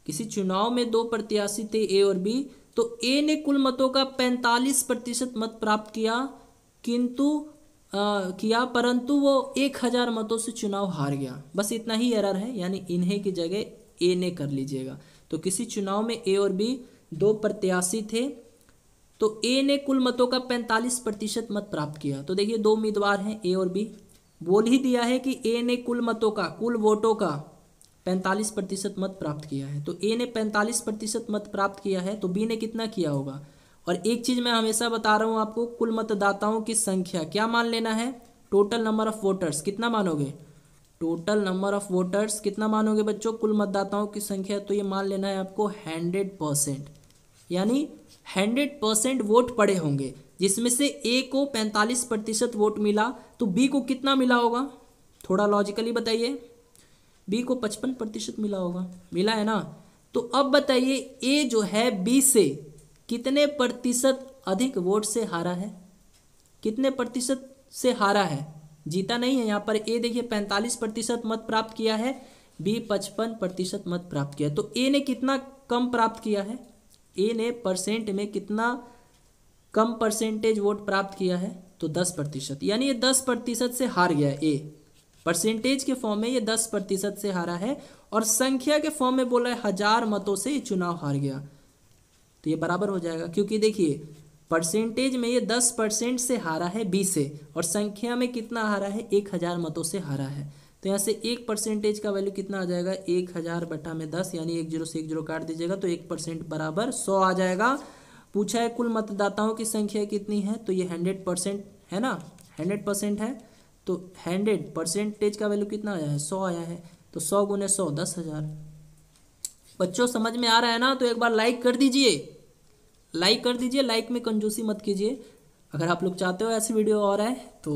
किसी चुनाव में दो प्रत्याशी थे ए और बी तो ए ने कुल मतों का 45 प्रतिशत मत प्राप्त किया किंतु किया परंतु वो एक हज़ार मतों से चुनाव हार गया बस इतना ही एरर है यानी इन्हें की जगह ए ने कर लीजिएगा तो किसी चुनाव में ए और बी दो प्रत्याशी थे तो ए ने कुल मतों का 45 प्रतिशत मत प्राप्त किया तो देखिए दो उम्मीदवार हैं ए और बी बोल ही दिया है कि ए ने कुल मतों का कुल वोटों का 45 प्रतिशत मत प्राप्त किया है तो ए ने 45 प्रतिशत मत प्राप्त किया है तो बी ने कितना किया होगा और एक चीज़ मैं हमेशा बता रहा हूँ आपको कुल मतदाताओं की संख्या क्या मान लेना है टोटल नंबर ऑफ वोटर्स कितना मानोगे टोटल नंबर ऑफ वोटर्स कितना मानोगे बच्चों कुल मतदाताओं की संख्या तो ये मान लेना है आपको हंड्रेड परसेंट यानी हंड्रेड परसेंट वोट पड़े होंगे जिसमें से ए को पैंतालीस प्रतिशत वोट मिला तो बी को कितना मिला होगा थोड़ा लॉजिकली बताइए बी को पचपन प्रतिशत मिला होगा मिला है ना तो अब बताइए ए जो है बी से कितने प्रतिशत अधिक वोट से हारा है कितने प्रतिशत से हारा है जीता नहीं है यहाँ पर ए देखिए पैंतालीस प्रतिशत मत प्राप्त किया है बी पचपन प्रतिशत मत प्राप्त किया तो ए ने कितना कम प्राप्त किया है ए ने परसेंट में कितना कम परसेंटेज वोट प्राप्त किया है तो दस प्रतिशत यानी ये दस प्रतिशत से हार गया ए परसेंटेज के फॉर्म में ये दस प्रतिशत से हारा है और संख्या के फॉर्म में बोला है हजार मतों से चुनाव हार गया तो ये बराबर हो जाएगा क्योंकि देखिए परसेंटेज में ये दस परसेंट से हारा है बी से और संख्या में कितना हारा है एक हज़ार मतों से हारा है तो यहाँ से एक परसेंटेज का वैल्यू कितना आ जाएगा एक हज़ार बटा में दस यानी एक जीरो से एक जीरो काट दीजिएगा तो एक परसेंट बराबर सौ आ जाएगा पूछा है कुल मतदाताओं की संख्या कितनी है तो ये हंड्रेड परसेंट है ना हंड्रेड परसेंट है तो हंड्रेड परसेंटेज का वैल्यू कितना आया है सौ आया है तो सौ गुने सौ दस हज़ार बच्चों समझ में आ रहा है ना तो एक बार लाइक कर दीजिए लाइक कर दीजिए लाइक में कंजूसी मत कीजिए अगर आप लोग चाहते हो ऐसी वीडियो और आए तो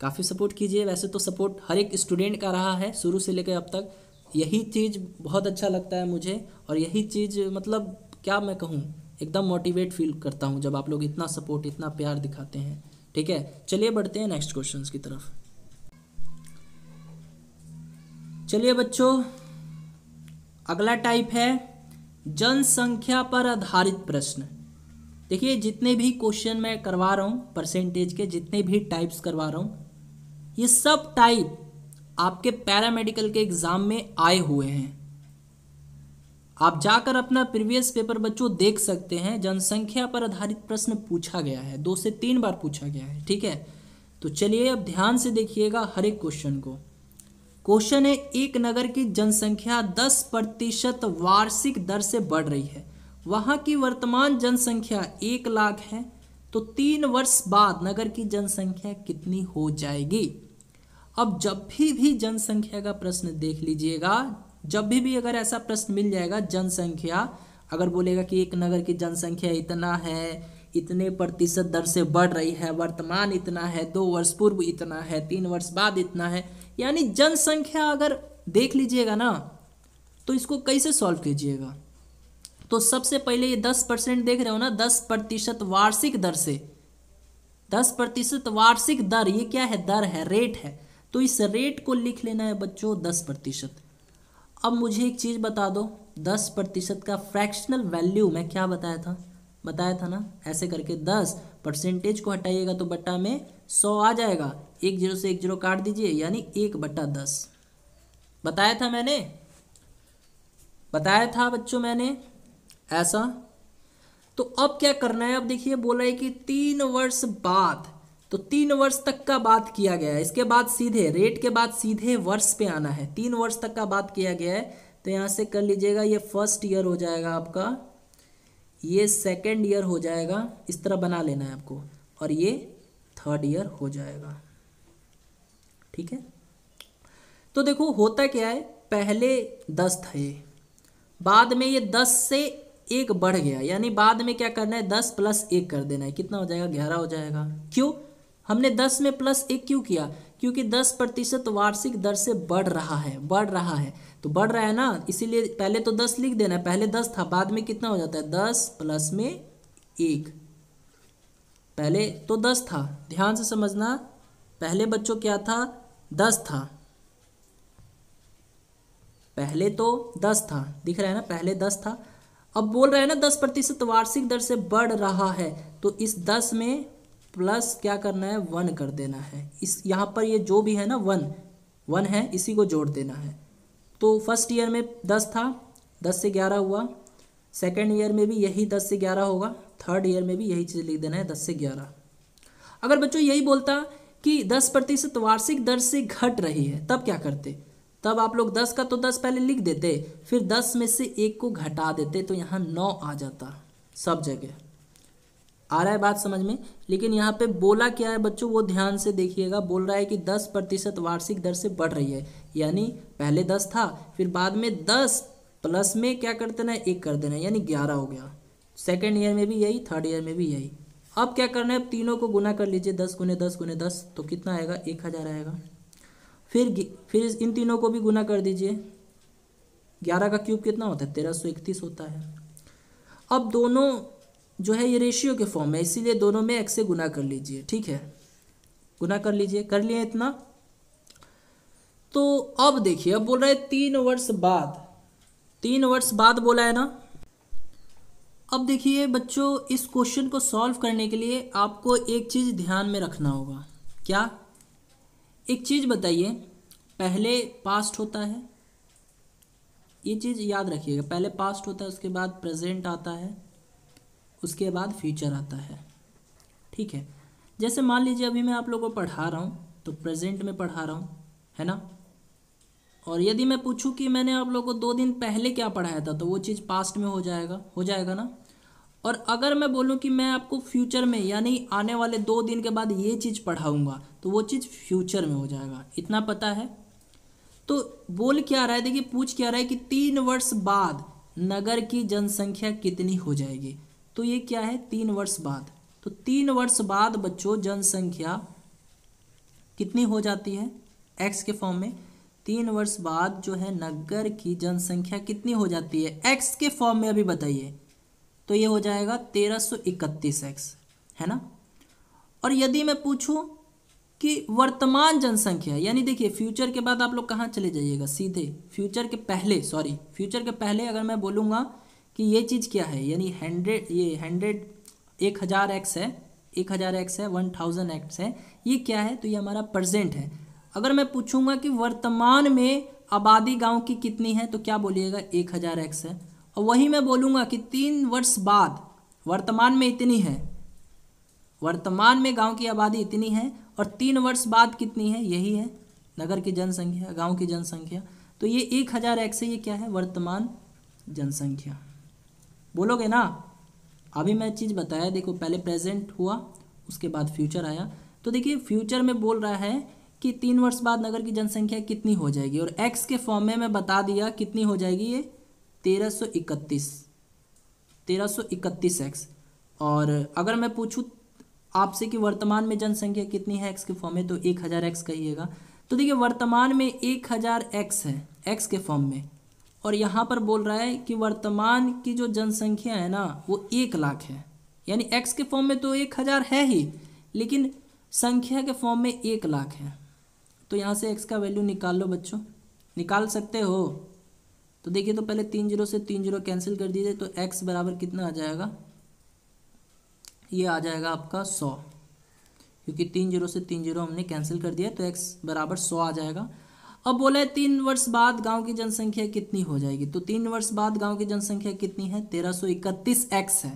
काफ़ी सपोर्ट कीजिए वैसे तो सपोर्ट हर एक स्टूडेंट का रहा है शुरू से लेकर अब तक यही चीज़ बहुत अच्छा लगता है मुझे और यही चीज़ मतलब क्या मैं कहूँ एकदम मोटिवेट फील करता हूँ जब आप लोग इतना सपोर्ट इतना प्यार दिखाते हैं ठीक है चलिए बढ़ते हैं नेक्स्ट क्वेश्चन की तरफ चलिए बच्चों अगला टाइप है जनसंख्या पर आधारित प्रश्न देखिए जितने भी क्वेश्चन मैं करवा रहा हूँ परसेंटेज के जितने भी टाइप्स करवा रहा हूँ ये सब टाइप आपके पैरामेडिकल के एग्ज़ाम में आए हुए हैं आप जाकर अपना प्रीवियस पेपर बच्चों देख सकते हैं जनसंख्या पर आधारित प्रश्न पूछा गया है दो से तीन बार पूछा गया है ठीक है तो चलिए अब ध्यान से देखिएगा हर एक क्वेश्चन को क्वेश्चन है एक नगर की जनसंख्या दस प्रतिशत वार्षिक दर से बढ़ रही है वहाँ की वर्तमान जनसंख्या एक लाख है तो तीन वर्ष बाद नगर की जनसंख्या कितनी हो जाएगी अब जब भी भी जनसंख्या का प्रश्न देख लीजिएगा जब भी भी अगर ऐसा प्रश्न मिल जाएगा जनसंख्या अगर बोलेगा कि एक नगर की जनसंख्या इतना है इतने प्रतिशत दर से बढ़ रही है वर्तमान इतना है दो वर्ष पूर्व इतना है तीन वर्ष बाद इतना है यानी जनसंख्या अगर देख लीजिएगा ना तो इसको कैसे सॉल्व कीजिएगा तो सबसे पहले ये दस परसेंट देख रहे हो ना दस प्रतिशत वार्षिक दर से दस प्रतिशत वार्षिक दर ये क्या है दर है रेट है तो इस रेट को लिख लेना है बच्चों दस प्रतिशत अब मुझे एक चीज़ बता दो दस प्रतिशत का फ्रैक्शनल वैल्यू मैं क्या बताया था बताया था ना ऐसे करके दस परसेंटेज को हटाइएगा तो बट्टा में सौ आ जाएगा एक जीरो से एक जीरो काट दीजिए यानी एक बट्टा दस बताया था मैंने बताया था बच्चों मैंने ऐसा तो अब क्या करना है अब देखिए बोला है कि तीन वर्ष बाद तो तीन वर्ष तक का बात किया गया है इसके बाद सीधे रेट के बाद सीधे वर्ष पे आना है तीन वर्ष तक का बात किया गया है तो यहां से कर लीजिएगा ये फर्स्ट ईयर हो जाएगा आपका ये सेकेंड ईयर हो जाएगा इस तरह बना लेना है आपको और ये थर्ड ईयर हो जाएगा ठीक है तो देखो होता क्या है पहले दस थे बाद में ये दस से एक बढ़ गया यानी बाद में क्या करना है दस प्लस एक कर देना है कितना हो जाएगा ग्यारह हो जाएगा क्यों हमने दस में प्लस एक क्यों किया क्योंकि दस प्रतिशत वार्षिक दर से बढ़ रहा है बढ़ रहा है तो बढ़ रहा है ना इसीलिए पहले तो दस लिख देना है पहले दस था बाद में कितना हो जाता है दस प्लस में एक पहले तो दस था ध्यान से समझना पहले बच्चों क्या था दस था पहले तो दस था दिख रहा है ना पहले दस था अब बोल रहे हैं ना दस प्रतिशत वार्षिक दर से बढ़ रहा है तो इस दस में प्लस क्या करना है वन कर देना है इस यहाँ पर ये जो भी है ना वन वन है इसी को जोड़ देना है तो फर्स्ट ईयर में दस था दस से ग्यारह हुआ सेकेंड ईयर में भी यही दस से ग्यारह होगा थर्ड ईयर में भी यही चीज़ लिख देना है दस से ग्यारह अगर बच्चों यही बोलता कि दस प्रतिशत वार्षिक दर से घट रही है तब क्या करते तब आप लोग दस का तो दस पहले लिख देते फिर दस में से एक को घटा देते तो यहाँ नौ आ जाता सब जगह आ रहा है बात समझ में लेकिन यहाँ पे बोला क्या है बच्चों वो ध्यान से देखिएगा बोल रहा है कि दस प्रतिशत वार्षिक दर से बढ़ रही है यानी पहले दस था फिर बाद में दस प्लस में क्या कर देना है एक कर देना है यानी ग्यारह हो गया सेकेंड ईयर में भी यही थर्ड ईयर में भी यही अब क्या करना है अब तीनों को गुना कर लीजिए दस गुने दस गुने दस तो कितना आएगा एक हज़ार आएगा फिर फिर इन तीनों को भी गुना कर दीजिए ग्यारह का क्यूब कितना होता है तेरह सौ इकतीस होता है अब दोनों जो है ये रेशियो के फॉर्म है इसीलिए दोनों में एक से गुना कर लीजिए ठीक है गुना कर लीजिए कर लिए इतना तो अब देखिए अब बोल रहा है तीन वर्ष बाद तीन वर्ष बाद बोला है ना अब देखिए बच्चों इस क्वेश्चन को सॉल्व करने के लिए आपको एक चीज़ ध्यान में रखना होगा क्या एक चीज़ बताइए पहले पास्ट होता है ये चीज़ याद रखिएगा पहले पास्ट होता है उसके बाद प्रेजेंट आता है उसके बाद फ्यूचर आता है ठीक है जैसे मान लीजिए अभी मैं आप लोगों को पढ़ा रहा हूँ तो प्रेजेंट में पढ़ा रहा हूँ है ना और यदि मैं पूछूँ कि मैंने आप लोगों को दो दिन पहले क्या पढ़ाया था तो वो चीज़ पास्ट में हो जाएगा हो जाएगा ना और अगर मैं बोलूँ कि मैं आपको फ्यूचर में यानी आने वाले दो दिन के बाद ये चीज़ पढ़ाऊँगा तो वो चीज़ फ्यूचर में हो जाएगा इतना पता है तो बोल क्या रहा है देखिए पूछ क्या रहा है कि तीन वर्ष बाद नगर की जनसंख्या कितनी हो जाएगी तो ये क्या है तीन वर्ष बाद तो तीन वर्ष बाद बच्चों जनसंख्या कितनी हो जाती है एक्स के फॉर्म में तीन वर्ष बाद जो है नगर की जनसंख्या कितनी हो जाती है एक्स के फॉर्म में अभी बताइए तो ये हो जाएगा तेरह सौ इकतीस एक्स है ना और यदि मैं पूछूं कि वर्तमान जनसंख्या यानी देखिए फ्यूचर के बाद आप लोग कहाँ चले जाइएगा सीधे फ्यूचर के पहले सॉरी फ्यूचर के पहले अगर मैं बोलूँगा कि ये चीज़ क्या है यानी हंड्रेड ये हंड्रेड एक हज़ार एक्स है एक हज़ार एक्स है वन थाउजेंड एक्स है ये क्या है तो ये हमारा प्रजेंट है अगर मैं पूछूंगा कि वर्तमान में आबादी गांव की कितनी है तो क्या बोलिएगा एक हज़ार एक्स है और वही मैं बोलूँगा कि तीन वर्ष बाद वर्तमान में इतनी है वर्तमान में गांव की आबादी इतनी है और तीन वर्ष बाद कितनी है यही है नगर की जनसंख्या गांव की जनसंख्या तो ये एक हज़ार एक से ये क्या है वर्तमान जनसंख्या बोलोगे ना अभी मैं चीज़ बताया देखो पहले प्रेजेंट हुआ उसके बाद फ्यूचर आया तो देखिए फ्यूचर में बोल रहा है कि तीन वर्ष बाद नगर की जनसंख्या कितनी हो जाएगी और एक्स के फॉर्म में मैं बता दिया कितनी हो जाएगी ये तेरह सौ इकतीस तेरह सौ इकतीस एक्स और अगर मैं पूछूँ आपसे कि वर्तमान में जनसंख्या कितनी है एक्स के फॉर्म में तो एक हज़ार एक्स कहिएगा तो देखिए वर्तमान में एक हज़ार एक्स है एक्स के फॉर्म में और यहाँ पर बोल रहा है कि वर्तमान की जो जनसंख्या है ना वो एक लाख है यानी एक्स के फॉर्म में तो एक हज़ार है ही लेकिन संख्या के फॉर्म में एक लाख है तो यहाँ से एक्स का वैल्यू निकाल लो बच्चों निकाल सकते हो तो देखिए तो पहले तीन जीरो से तीन जीरो कैंसिल कर दीजिए तो एक्स बराबर कितना आ जाएगा ये आ जाएगा आपका सौ क्योंकि तीन जीरो से तीन जीरो हमने कैंसिल कर दिया तो एक्स बराबर सौ आ जाएगा अब बोले तीन वर्ष बाद गांव की जनसंख्या कितनी हो जाएगी तो तीन वर्ष बाद गांव की जनसंख्या कितनी है तेरह सौ इकतीस एक्स है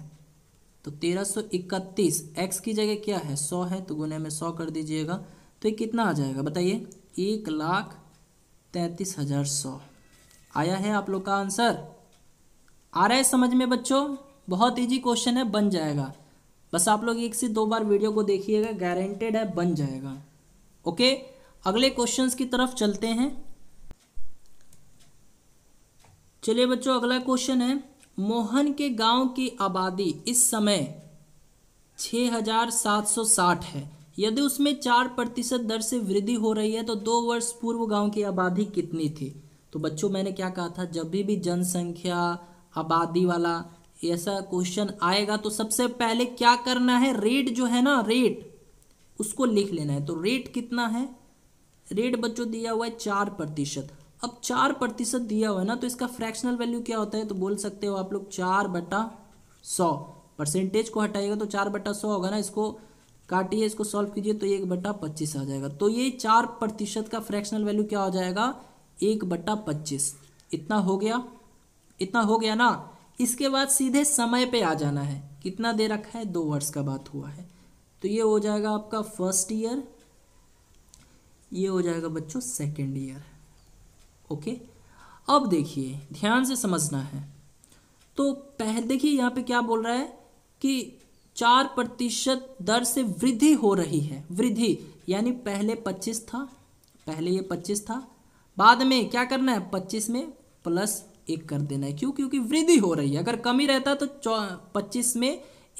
तो तेरह सौ इकतीस एक्स की जगह क्या है सौ है तो गुने में सौ कर दीजिएगा तो ये कितना आ जाएगा बताइए एक लाख तैंतीस हज़ार सौ आया है आप लोग का आंसर आ रहा है समझ में बच्चों बहुत इजी क्वेश्चन है बन जाएगा बस आप लोग एक से दो बार वीडियो को देखिएगा गारंटेड है बन जाएगा ओके अगले क्वेश्चंस की तरफ चलते हैं चलिए बच्चों अगला क्वेश्चन है मोहन के गांव की आबादी इस समय 6760 है यदि उसमें चार प्रतिशत दर से वृद्धि हो रही है तो दो वर्ष पूर्व गांव की आबादी कितनी थी तो बच्चों मैंने क्या कहा था जब भी भी जनसंख्या आबादी वाला ऐसा क्वेश्चन आएगा तो सबसे पहले क्या करना है रेट जो है ना रेट उसको लिख लेना है तो रेट कितना है रेट बच्चों दिया हुआ है चार प्रतिशत अब चार प्रतिशत दिया हुआ है ना तो इसका फ्रैक्शनल वैल्यू क्या होता है तो बोल सकते हो आप लोग चार बटा सौ परसेंटेज को हटाइएगा तो चार बटा सौ होगा ना इसको काटिए इसको सॉल्व कीजिए तो एक बटा पच्चीस आ जाएगा तो ये चार प्रतिशत का फ्रैक्शनल वैल्यू क्या हो जाएगा एक बट्टा पच्चीस इतना हो गया इतना हो गया ना इसके बाद सीधे समय पे आ जाना है कितना दे रखा है दो वर्ष का बात हुआ है तो ये हो जाएगा आपका फर्स्ट ईयर ये हो जाएगा बच्चों सेकेंड ईयर ओके अब देखिए ध्यान से समझना है तो पहले देखिए यहाँ पे क्या बोल रहा है कि चार प्रतिशत दर से वृद्धि हो रही है वृद्धि यानी पहले पच्चीस था पहले ये पच्चीस था बाद में क्या करना है पच्चीस में प्लस एक कर देना है क्यों क्योंकि वृद्धि हो रही है अगर कमी रहता तो पच्चीस में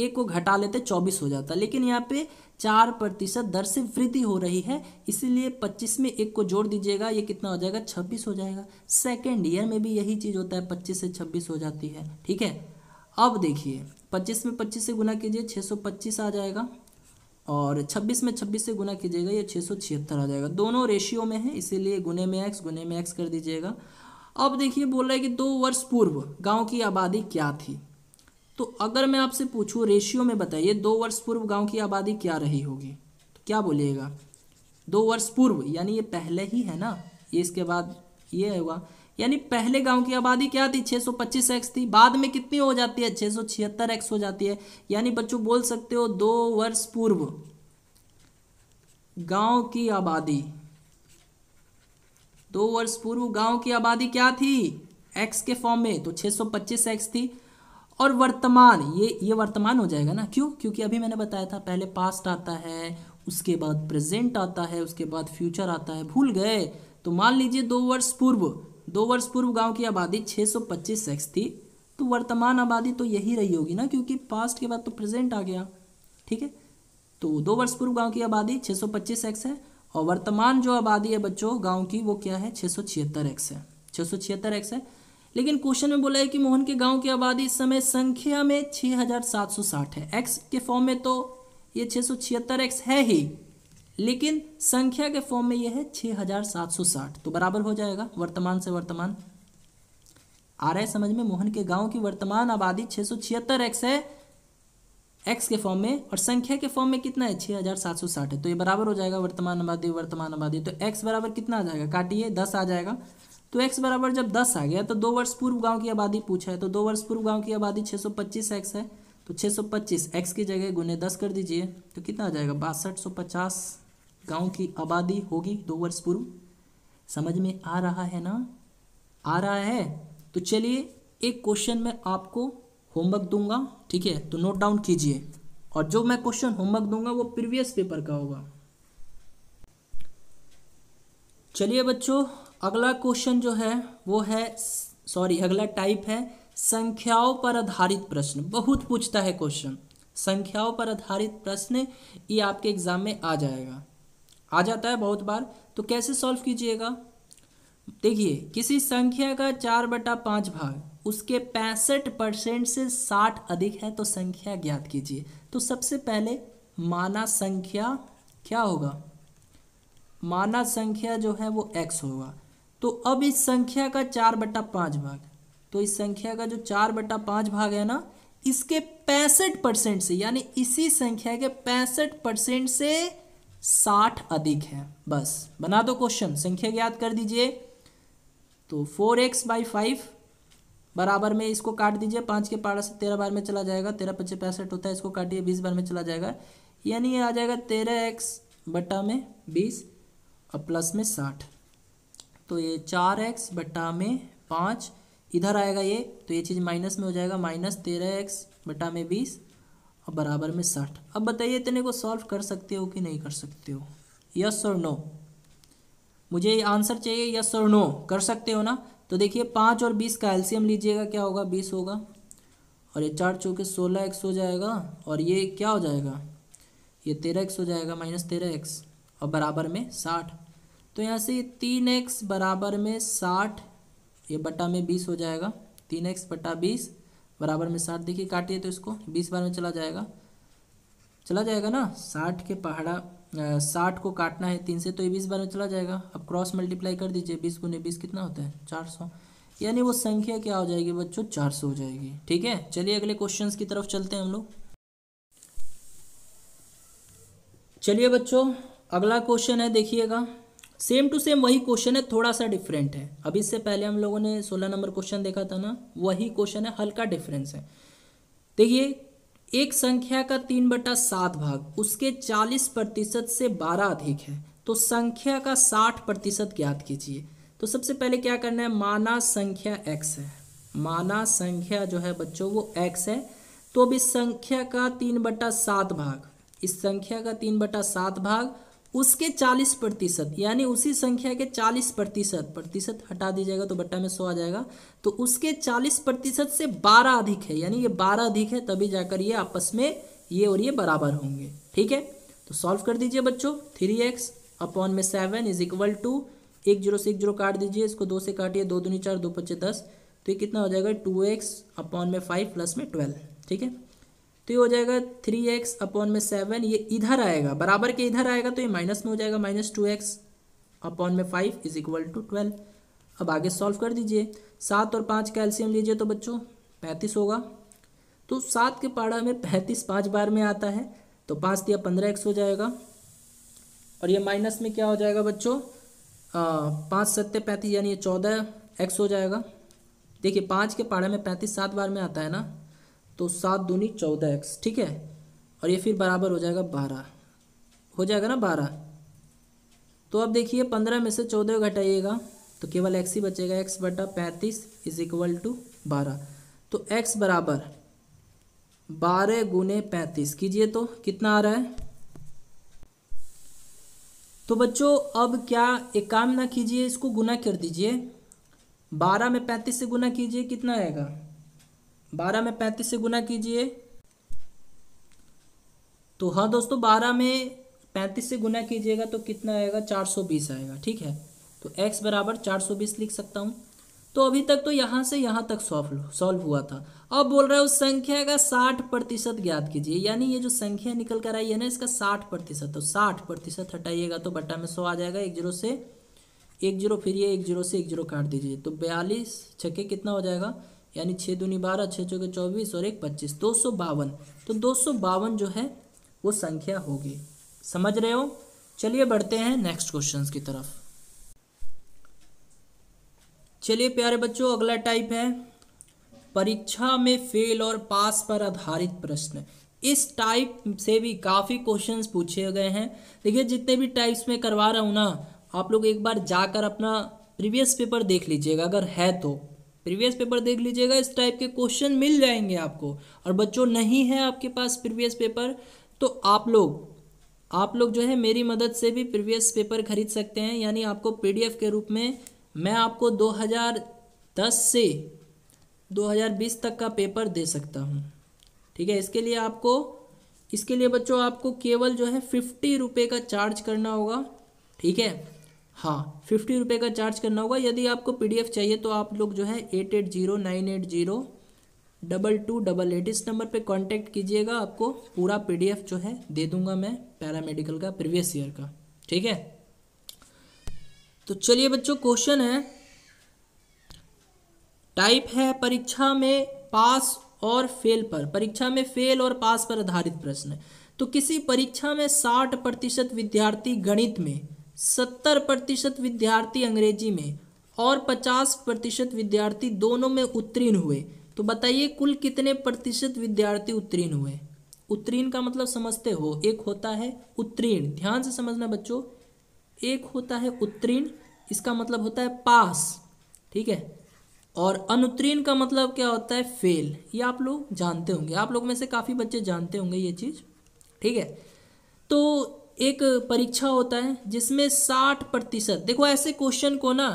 एक को घटा लेते चौबीस हो जाता लेकिन यहाँ पे चार प्रतिशत दर से वृद्धि हो रही है इसीलिए पच्चीस में एक को जोड़ दीजिएगा ये कितना हो जाएगा छब्बीस हो जाएगा सेकेंड ईयर में भी यही चीज़ होता है पच्चीस से छब्बीस हो जाती है ठीक है अब देखिए पच्चीस में पच्चीस से गुना कीजिए छः सौ पच्चीस आ जाएगा और 26 में 26 से गुना कीजिएगा ये छः आ जाएगा दोनों रेशियो में है इसीलिए गुने में एक्स गुने में एक्स कर दीजिएगा अब देखिए बोल रहा है कि दो वर्ष पूर्व गांव की आबादी क्या थी तो अगर मैं आपसे पूछूँ रेशियो में बताइए दो वर्ष पूर्व गांव की आबादी क्या रही होगी तो क्या बोलिएगा दो वर्ष पूर्व यानी ये पहले ही है ना ये इसके बाद ये होगा यानी पहले गांव की आबादी क्या थी 625 एक्स थी बाद में कितनी हो जाती है 676 एक्स हो जाती है यानी बच्चों बोल सकते हो दो वर्ष पूर्व गांव की आबादी दो वर्ष पूर्व गांव की आबादी क्या थी एक्स के फॉर्म में तो 625 एक्स थी और वर्तमान ये ये वर्तमान हो जाएगा ना क्यों क्योंकि अभी मैंने बताया था पहले पास्ट आता है उसके बाद प्रेजेंट आता है उसके बाद फ्यूचर आता है भूल गए तो मान लीजिए दो वर्ष पूर्व दो वर्ष पूर्व गांव की आबादी 625 सेक्स थी तो वर्तमान आबादी तो यही रही होगी ना क्योंकि पास्ट के बाद तो प्रेजेंट आ गया ठीक है तो दो वर्ष पूर्व गांव की आबादी 625 एक्स है और वर्तमान जो आबादी है बच्चों गांव की वो क्या है 676 एक्स है 676 एक्स है लेकिन क्वेश्चन में बोला है कि मोहन के गाँव की आबादी इस समय संख्या में छः है एक्स के फॉर्म में तो ये छः एक्स है ही लेकिन संख्या के फॉर्म में यह है 6760 तो बराबर हो जाएगा वर्तमान से वर्तमान आ रहा है समझ में मोहन के गांव की वर्तमान आबादी छः सौ छिहत्तर एक्स है एक्स के फॉर्म में और संख्या के फॉर्म में कितना है छः हज़ार सात सौ साठ है तो ये बराबर हो जाएगा वर्तमान आबादी वर्तमान आबादी तो एक्स बराबर कितना आ जाएगा काटिए दस आ जाएगा तो एक्स बराबर जब दस आ गया तो दो वर्ष पूर्व गांव की आबादी पूछा है तो दो वर्ष पूर्व गांव की आबादी छः सौ पच्चीस एक्स है तो छः सौ पच्चीस एक्स की जगह गुने दस कर दीजिए तो कितना आ जाएगा बासठ सौ पचास गांव की आबादी होगी दो वर्ष पूर्व समझ में आ रहा है ना आ रहा है तो चलिए एक क्वेश्चन मैं आपको होमवर्क दूंगा ठीक है तो नोट डाउन कीजिए और जो मैं क्वेश्चन होमवर्क दूंगा वो प्रीवियस पेपर का होगा चलिए बच्चों अगला क्वेश्चन जो है वो है सॉरी अगला टाइप है संख्याओं पर आधारित प्रश्न बहुत पूछता है क्वेश्चन संख्याओं पर आधारित प्रश्न ये आपके एग्जाम में आ जाएगा आ जाता है बहुत बार तो कैसे सॉल्व कीजिएगा देखिए किसी संख्या का चार बटा पाँच भाग उसके पैंसठ परसेंट से साठ अधिक है तो संख्या ज्ञात कीजिए तो सबसे पहले माना संख्या क्या होगा माना संख्या जो है वो एक्स होगा तो अब इस संख्या का चार बटा पाँच भाग तो इस संख्या का जो चार बटा पाँच भाग है ना इसके पैंसठ परसेंट से यानी इसी संख्या के पैंसठ परसेंट से साठ अधिक है बस बना दो क्वेश्चन संख्या ज्ञात कर दीजिए तो फोर एक्स बाई फाइव बराबर में इसको काट दीजिए पाँच के पारा से तेरह बार में चला जाएगा तेरह पच्चीस पैंसठ होता है इसको काटिए बीस बार में चला जाएगा यानी आ जाएगा तेरह एक्स बटा में बीस और प्लस में साठ तो ये चार एक्स बटा में पाँच इधर आएगा ये तो ये चीज़ माइनस में हो जाएगा माइनस तेरह एक्स बटा में बीस और बराबर में साठ अब बताइए इतने को सॉल्व कर सकते हो कि नहीं कर सकते हो यस और नो मुझे आंसर चाहिए यस और नो कर सकते हो ना तो देखिए पाँच और बीस का एल्सियम लीजिएगा क्या होगा बीस होगा और ये चार चौके सोलह एक्स हो जाएगा और ये क्या हो जाएगा ये तेरह एक्स हो जाएगा माइनस तेरह एक्स और बराबर में साठ तो यहाँ से तीन एक्स बराबर में साठ ये बटा में बीस हो जाएगा तीन एक्स बटा बीस बराबर में साठ देखिए काटिए तो इसको बीस बार में चला जाएगा चला जाएगा ना साठ के पहाड़ा साठ को काटना है तीन से तो ये बीस बार में चला जाएगा अब क्रॉस मल्टीप्लाई कर दीजिए बीस गुने बीस कितना होता है चार सौ यानी वो संख्या क्या हो जाएगी बच्चों चार सौ हो जाएगी ठीक है चलिए अगले क्वेश्चन की तरफ चलते हैं हम लोग चलिए बच्चों अगला क्वेश्चन है देखिएगा सेम टू सेम वही क्वेश्चन है थोड़ा सा डिफरेंट है अभी इससे पहले हम लोगों ने सोलह नंबर क्वेश्चन देखा था ना वही क्वेश्चन है हल्का डिफरेंस है देखिए एक संख्या का तीन बटा सात भाग उसके चालीस प्रतिशत से बारह अधिक है तो संख्या का साठ प्रतिशत ज्ञात कीजिए तो सबसे पहले क्या करना है माना संख्या एक्स है माना संख्या जो है बच्चों वो एक्स है तो अब इस संख्या का तीन बटा सात भाग इस संख्या का तीन बटा सात भाग उसके चालीस प्रतिशत यानी उसी संख्या के चालीस प्रतिशत प्रतिशत हटा दी जाएगा तो बट्टा में सौ आ जाएगा तो उसके चालीस प्रतिशत से बारह अधिक है यानी ये बारह अधिक है तभी जाकर ये आपस में ये और ये बराबर होंगे ठीक है तो सॉल्व कर दीजिए बच्चों थ्री एक्स अपॉन में सेवन इज इक्वल टू एक जीरो से एक जीरो काट दीजिए इसको दो से काटिए दो दूनी चार दो पच्चे दस तो ये कितना हो जाएगा टू एक्स अपॉन में फाइव प्लस में ट्वेल्व ठीक है तो ये हो जाएगा थ्री एक्स अपॉन में सेवन ये इधर आएगा बराबर के इधर आएगा तो ये माइनस में हो जाएगा माइनस टू एक्स अपॉन में five is equal to twelve अब आगे सॉल्व कर दीजिए सात और पाँच का लीजिए तो बच्चों पैंतीस होगा तो सात के पाड़ा में पैंतीस पाँच बार में आता है तो पाँच दिया पंद्रह एक्स हो जाएगा और ये माइनस में क्या हो जाएगा बच्चों पाँच सत्य पैंतीस यानी ये चौदह एक्स हो जाएगा देखिए पाँच के पाड़े में पैंतीस सात बार में आता है ना तो सात दूनी चौदह एक्स ठीक है और ये फिर बराबर हो जाएगा बारह हो जाएगा ना बारह तो अब देखिए पंद्रह में से चौदह घटाइएगा तो केवल एक्स ही बचेगा एक्स बटा पैंतीस इज इक्वल टू बारह तो एक्स बराबर बारह गुने पैंतीस कीजिए तो कितना आ रहा है तो बच्चों अब क्या एक काम ना कीजिए इसको गुना कर दीजिए बारह में पैंतीस से गुना कीजिए कितना आएगा बारह में पैंतीस से गुना कीजिए तो हाँ दोस्तों बारह में पैंतीस से गुना कीजिएगा तो कितना आएगा चार सौ बीस आएगा ठीक है तो एक्स बराबर चार सौ बीस लिख सकता हूँ तो अभी तक तो यहाँ से यहाँ तक सॉल्व सॉल्व हुआ था अब बोल रहा है उस संख्या का साठ प्रतिशत ज्ञात कीजिए यानी ये जो संख्या निकल कर आई है ना इसका साठ प्रतिशत तो साठ प्रतिशत हटाइएगा तो बट्टा में सौ आ जाएगा एक जीरो से एक जीरो फिर ये एक जीरो से एक जीरो काट दीजिए तो बयालीस छक्के कितना हो जाएगा यानी छः दूनी बारह छः चौके चौबीस और एक पच्चीस दो सौ बावन तो दो सौ बावन जो है वो संख्या होगी समझ रहे हो चलिए बढ़ते हैं नेक्स्ट क्वेश्चन की तरफ चलिए प्यारे बच्चों अगला टाइप है परीक्षा में फेल और पास पर आधारित प्रश्न इस टाइप से भी काफ़ी क्वेश्चंस पूछे गए हैं देखिए जितने भी टाइप्स में करवा रहा हूँ ना आप लोग एक बार जाकर अपना प्रीवियस पेपर देख लीजिएगा अगर है तो प्रीवियस पेपर देख लीजिएगा इस टाइप के क्वेश्चन मिल जाएंगे आपको और बच्चों नहीं है आपके पास प्रीवियस पेपर तो आप लोग आप लोग जो है मेरी मदद से भी प्रीवियस पेपर खरीद सकते हैं यानी आपको पीडीएफ के रूप में मैं आपको 2010 से 2020 तक का पेपर दे सकता हूँ ठीक है इसके लिए आपको इसके लिए बच्चों आपको केवल जो है फिफ्टी रुपये का चार्ज करना होगा ठीक है हाँ फिफ्टी रुपये का चार्ज करना होगा यदि आपको पीडीएफ चाहिए तो आप लोग जो है eight eight zero nine eight zero double two double eight इस नंबर पे कांटेक्ट कीजिएगा आपको पूरा पीडीएफ जो है दे दूंगा मैं पैरामेडिकल का प्रीवियस ईयर का ठीक है तो चलिए बच्चों क्वेश्चन है टाइप है परीक्षा में पास और फेल पर परीक्षा में फेल और पास पर आधारित प्रश्न तो किसी परीक्षा में साठ प्रतिशत विद्यार्थी गणित में सत्तर प्रतिशत विद्यार्थी अंग्रेजी में और पचास प्रतिशत विद्यार्थी दोनों में उत्तीर्ण हुए तो बताइए कुल कितने प्रतिशत विद्यार्थी उत्तीर्ण हुए उत्तीर्ण का मतलब समझते हो एक होता है उत्तीर्ण ध्यान से समझना बच्चों एक होता है उत्तीर्ण इसका मतलब होता है पास ठीक है और अनुत्तीर्ण का मतलब क्या होता है फेल ये आप लोग जानते होंगे आप लोग में से काफ़ी बच्चे जानते होंगे ये चीज़ ठीक है तो एक परीक्षा होता है जिसमें साठ प्रतिशत देखो ऐसे क्वेश्चन को ना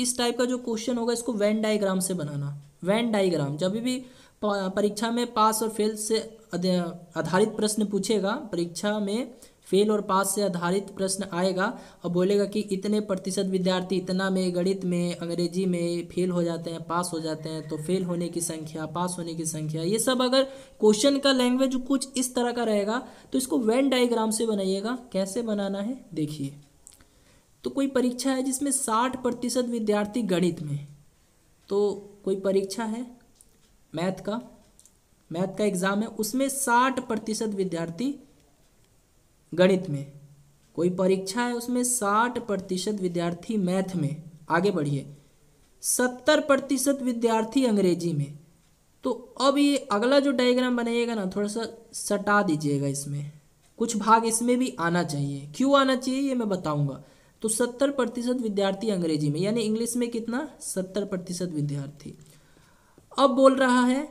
इस टाइप का जो क्वेश्चन होगा इसको वैन डायग्राम से बनाना वैन डायग्राम जब भी परीक्षा में पास और फेल से आधारित प्रश्न पूछेगा परीक्षा में फेल और पास से आधारित प्रश्न आएगा और बोलेगा कि इतने प्रतिशत विद्यार्थी इतना में गणित में अंग्रेजी में फेल हो जाते हैं पास हो जाते हैं तो फेल होने की संख्या पास होने की संख्या ये सब अगर क्वेश्चन का लैंग्वेज कुछ इस तरह का रहेगा तो इसको वेन डाइग्राम से बनाइएगा कैसे बनाना है देखिए तो कोई परीक्षा है जिसमें साठ प्रतिशत विद्यार्थी गणित में तो कोई परीक्षा है मैथ का मैथ का एग्ज़ाम है उसमें साठ प्रतिशत विद्यार्थी गणित में कोई परीक्षा है उसमें साठ प्रतिशत विद्यार्थी मैथ में आगे बढ़िए सत्तर प्रतिशत विद्यार्थी अंग्रेजी में तो अब ये अगला जो डायग्राम बनाइएगा ना थोड़ा सा सटा दीजिएगा इसमें कुछ भाग इसमें भी आना चाहिए क्यों आना चाहिए ये मैं बताऊंगा तो सत्तर प्रतिशत विद्यार्थी अंग्रेजी में यानी इंग्लिश में कितना सत्तर प्रतिशत विद्यार्थी अब बोल रहा है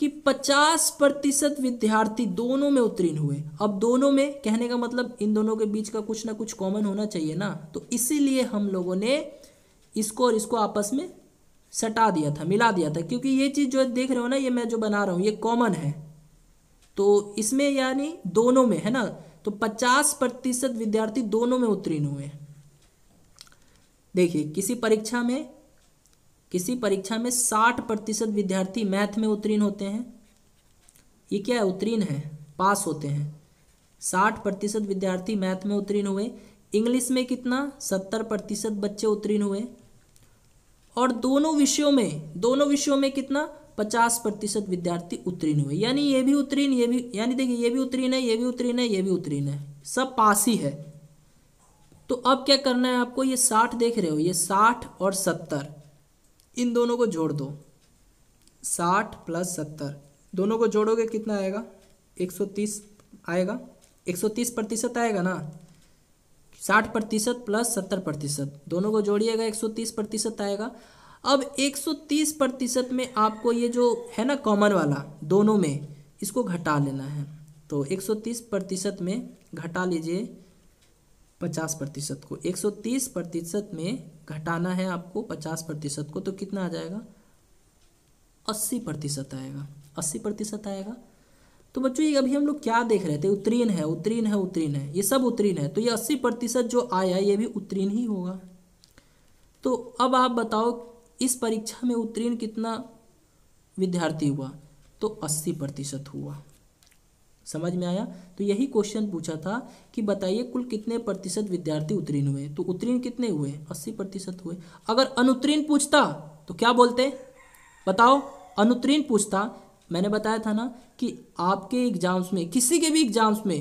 कि 50 प्रतिशत विद्यार्थी दोनों में उत्तीर्ण हुए अब दोनों में कहने का मतलब इन दोनों के बीच का कुछ ना कुछ कॉमन होना चाहिए ना तो इसीलिए हम लोगों ने इसको और इसको आपस में सटा दिया था मिला दिया था क्योंकि ये चीज़ जो देख रहे हो ना ये मैं जो बना रहा हूँ ये कॉमन है तो इसमें यानी दोनों में है ना तो पचास प्रतिशत विद्यार्थी दोनों में उत्तीर्ण हुए देखिए किसी परीक्षा में किसी परीक्षा में साठ प्रतिशत विद्यार्थी मैथ में उत्तीर्ण होते हैं ये क्या है उत्तीर्ण है पास होते हैं साठ प्रतिशत विद्यार्थी मैथ में उत्तीर्ण हुए इंग्लिश में कितना सत्तर प्रतिशत बच्चे उत्तीर्ण हुए और दोनों विषयों में दोनों विषयों में कितना पचास प्रतिशत विद्यार्थी उत्तीर्ण हुए यानी ये भी उत्तीर्ण ये भी यानी देखिए ये भी उत्तीर्ण है ये भी उत्तीर्ण है ये भी उत्तीर्ण है सब पास ही है तो अब क्या करना है आपको ये साठ देख रहे हो ये साठ और सत्तर इन दोनों को जोड़ दो साठ प्लस सत्तर दोनों को जोड़ोगे कितना आएगा एक सौ तीस आएगा एक सौ तीस प्रतिशत आएगा ना साठ प्रतिशत प्लस सत्तर प्रतिशत दोनों को जोड़िएगा एक सौ तीस प्रतिशत आएगा अब 130 प्रतिशत में आपको ये जो है ना कॉमन वाला दोनों में इसको घटा लेना है तो 130 प्रतिशत में घटा लीजिए पचास प्रतिशत को एक सौ तीस प्रतिशत में घटाना है आपको पचास प्रतिशत को तो कितना आ जाएगा अस्सी प्रतिशत आएगा अस्सी प्रतिशत आएगा तो बच्चों ये अभी हम लोग क्या देख रहे थे उत्तीर्ण है उत्तीर्ण है उत्तीर्ण है ये सब उत्तीर्ण है तो ये अस्सी प्रतिशत जो आया ये भी उत्तीर्ण ही होगा तो अब आप बताओ इस परीक्षा में उत्तीर्ण कितना विद्यार्थी हुआ तो अस्सी प्रतिशत हुआ समझ में आया तो यही क्वेश्चन पूछा था कि बताइए कुल कितने प्रतिशत विद्यार्थी उत्तीर्ण हुए तो उत्तीर्ण कितने हुए अस्सी प्रतिशत हुए अगर अनुत्तीर्ण पूछता तो क्या बोलते बताओ अनुत्तीर्ण पूछता मैंने बताया था ना कि आपके एग्जाम्स में किसी के भी एग्जाम्स में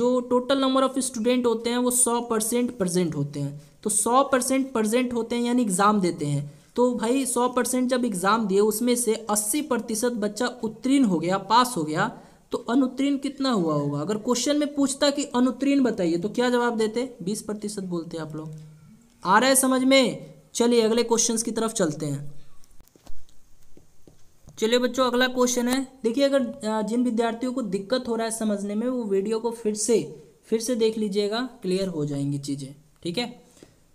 जो टोटल नंबर ऑफ स्टूडेंट होते हैं वो सौ परसेंट प्रजेंट होते हैं तो सौ परसेंट प्रजेंट होते हैं यानी एग्ज़ाम देते हैं तो भाई सौ परसेंट जब एग्ज़ाम दिए उसमें से अस्सी प्रतिशत बच्चा उत्तीर्ण हो गया पास हो गया तो अनुत्तीर्ण कितना हुआ होगा अगर क्वेश्चन में पूछता कि अनुत्तीर्ण बताइए तो क्या जवाब देते बीस प्रतिशत बोलते आप लोग आ रहा है समझ में चलिए अगले क्वेश्चंस की तरफ चलते हैं चलिए बच्चों अगला क्वेश्चन है देखिए अगर जिन विद्यार्थियों को दिक्कत हो रहा है समझने में वो वीडियो को फिर से फिर से देख लीजिएगा क्लियर हो जाएंगी चीज़ें ठीक है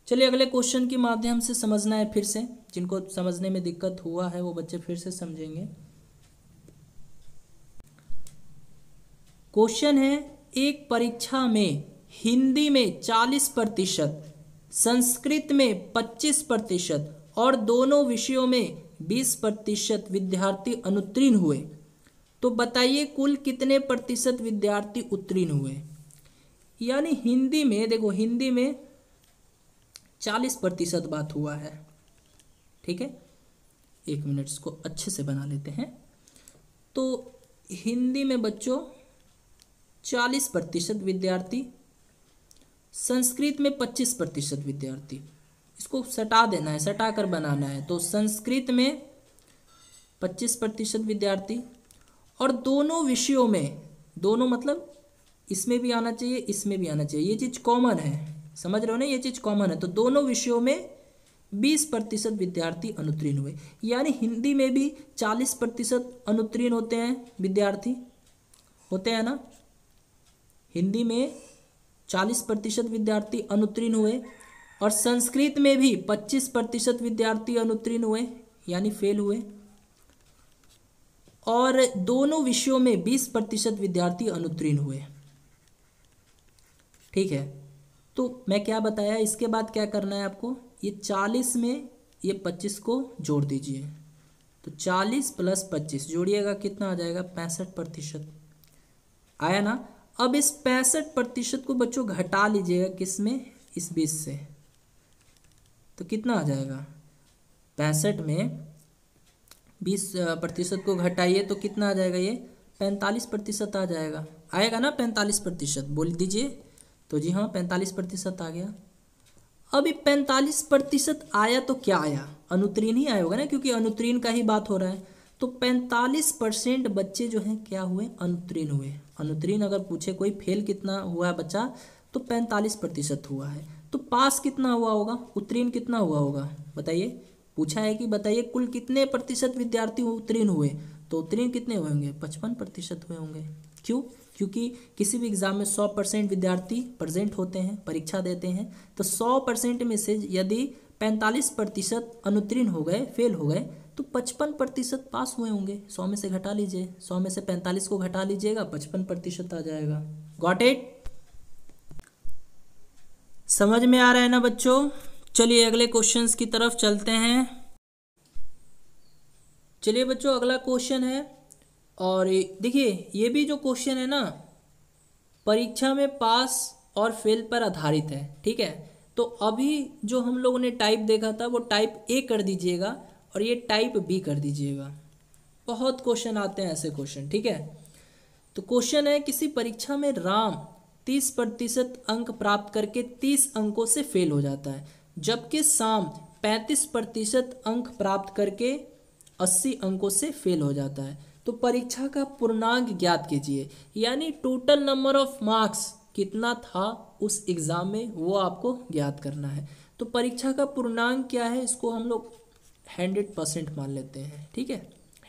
चलिए अगले क्वेश्चन के माध्यम से समझना है फिर से जिनको समझने में दिक्कत हुआ है वो बच्चे फिर से समझेंगे क्वेश्चन है एक परीक्षा में हिंदी में 40 प्रतिशत संस्कृत में 25 प्रतिशत और दोनों विषयों में 20 प्रतिशत विद्यार्थी अनुत्तीर्ण हुए तो बताइए कुल कितने प्रतिशत विद्यार्थी उत्तीर्ण हुए यानी हिंदी में देखो हिंदी में चालीस प्रतिशत बात हुआ है ठीक है एक मिनट इसको अच्छे से बना लेते हैं तो हिंदी में बच्चों चालीस प्रतिशत विद्यार्थी संस्कृत में पच्चीस प्रतिशत विद्यार्थी इसको सटा देना है सटा कर बनाना है तो संस्कृत में पच्चीस प्रतिशत विद्यार्थी और दोनों विषयों में दोनों मतलब इसमें भी आना चाहिए इसमें भी आना चाहिए ये चीज़ कॉमन है समझ रहे हो ना ये चीज़ कॉमन है तो दोनों विषयों में बीस प्रतिशत विद्यार्थी अनुत्तीर्ण हुए यानी हिंदी में भी चालीस प्रतिशत अनुत्तीर्ण होते हैं विद्यार्थी होते हैं ना हिंदी में चालीस प्रतिशत विद्यार्थी अनुत्तीर्ण हुए और संस्कृत में भी पच्चीस प्रतिशत विद्यार्थी अनुत्तीर्ण हुए यानी फेल हुए और दोनों विषयों में बीस प्रतिशत विद्यार्थी अनुत्तीर्ण हुए ठीक है तो मैं क्या बताया इसके बाद क्या करना है आपको ये चालीस में ये पच्चीस को जोड़ दीजिए तो चालीस प्लस पच्चीस जोड़िएगा कितना आ जाएगा पैंसठ प्रतिशत आया ना अब इस पैंसठ प्रतिशत को बच्चों घटा लीजिएगा किस में इस बीस से तो कितना आ जाएगा पैंसठ में बीस प्रतिशत को घटाइए तो कितना आ जाएगा ये पैंतालीस प्रतिशत आ जाएगा आएगा ना पैंतालीस प्रतिशत बोल दीजिए तो जी हाँ पैंतालीस प्रतिशत आ गया अभी पैंतालीस प्रतिशत आया तो क्या आया अनुत्रीन ही आया होगा ना क्योंकि अनुत्रीन का ही बात हो रहा है तो 45 परसेंट बच्चे जो हैं क्या हुए अनुत्तीर्ण हुए अनुत्तीर्ण अगर पूछे कोई फेल कितना हुआ है बच्चा तो 45 प्रतिशत हुआ है तो पास कितना हुआ होगा उत्तीर्ण कितना हुआ होगा बताइए पूछा है कि बताइए कुल कितने प्रतिशत विद्यार्थी उत्तीर्ण हुए तो उत्तीर्ण कितने हुए होंगे पचपन प्रतिशत हुए होंगे क्यों क्योंकि किसी भी एग्ज़ाम में सौ परसेंट विद्यार्थी प्रेजेंट होते हैं परीक्षा देते हैं तो सौ परसेंट में से यदि पैंतालीस प्रतिशत अनुत्तीर्ण हो गए फेल हो गए तो पचपन प्रतिशत पास हुए होंगे सौ में से घटा लीजिए सौ में से पैंतालीस को घटा लीजिएगा पचपन प्रतिशत आ जाएगा गॉट इट समझ में आ रहा है ना बच्चों चलिए अगले क्वेश्चंस की तरफ चलते हैं चलिए बच्चों अगला क्वेश्चन है और देखिए ये भी जो क्वेश्चन है ना परीक्षा में पास और फेल पर आधारित है ठीक है तो अभी जो हम लोगों ने टाइप देखा था वो टाइप ए कर दीजिएगा और ये टाइप बी कर दीजिएगा बहुत क्वेश्चन आते हैं ऐसे क्वेश्चन ठीक है तो क्वेश्चन है किसी परीक्षा में राम तीस प्रतिशत अंक प्राप्त करके तीस अंकों से फेल हो जाता है जबकि शाम पैंतीस प्रतिशत अंक प्राप्त करके अस्सी अंकों से फेल हो जाता है तो परीक्षा का पूर्णांक ज्ञात कीजिए यानी टोटल नंबर ऑफ मार्क्स कितना था उस एग्ज़ाम में वो आपको ज्ञात करना है तो परीक्षा का पूर्णांक क्या है इसको हम लोग हंड्रेड परसेंट मान लेते हैं ठीक है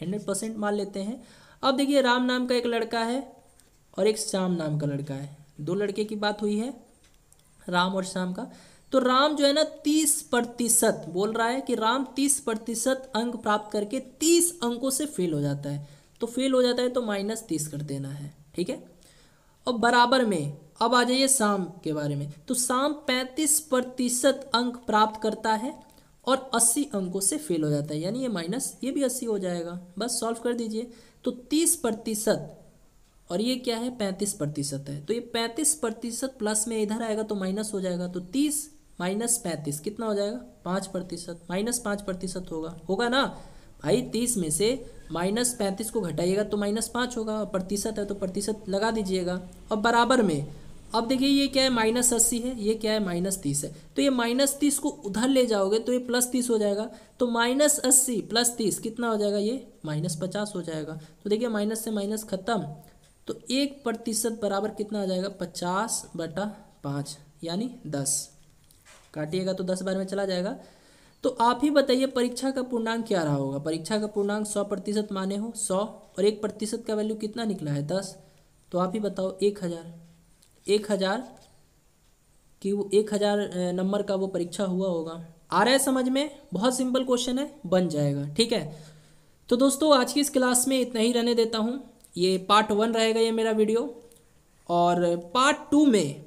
हंड्रेड परसेंट मान लेते हैं अब देखिए राम नाम का एक लड़का है और एक श्याम नाम का लड़का है दो लड़के की बात हुई है राम और श्याम का तो राम जो है ना तीस प्रतिशत बोल रहा है कि राम तीस प्रतिशत अंक प्राप्त करके तीस अंकों से फेल हो जाता है तो फेल हो जाता है तो माइनस तीस कर देना है ठीक है और बराबर में अब आ जाइए शाम के बारे में तो शाम पैंतीस प्रतिशत अंक प्राप्त करता है और 80 अंकों से फेल हो जाता है यानी ये माइनस ये भी 80 हो जाएगा बस सॉल्व कर दीजिए तो 30 प्रतिशत और ये क्या है 35 प्रतिशत है तो ये 35 प्रतिशत प्लस में इधर आएगा तो माइनस हो जाएगा तो 30 माइनस पैंतीस कितना हो जाएगा पाँच प्रतिशत माइनस पाँच प्रतिशत होगा होगा ना भाई तीस में से माइनस पैंतीस को घटाइएगा तो माइनस पाँच होगा और प्रतिशत है तो प्रतिशत लगा दीजिएगा और बराबर में अब देखिए ये क्या है माइनस अस्सी है ये क्या है माइनस तीस है तो ये माइनस तीस को उधर ले जाओगे तो ये प्लस तीस हो जाएगा तो माइनस अस्सी प्लस तीस कितना हो जाएगा ये माइनस पचास हो जाएगा तो देखिए माइनस से माइनस खत्म तो एक प्रतिशत बराबर कितना हो जाएगा पचास बटा पाँच यानी दस काटिएगा तो दस बार में चला जाएगा तो आप ही बताइए परीक्षा का पूर्णांक क्या रहा होगा परीक्षा का पूर्णांक सौ प्रतिशत माने हो सौ और एक प्रतिशत का वैल्यू कितना निकला है दस तो आप ही बताओ एक हज़ार एक हज़ार कि वो एक हज़ार नंबर का वो परीक्षा हुआ होगा आ रहा है समझ में बहुत सिंपल क्वेश्चन है बन जाएगा ठीक है तो दोस्तों आज की इस क्लास में इतना ही रहने देता हूँ ये पार्ट वन रहेगा ये मेरा वीडियो और पार्ट टू में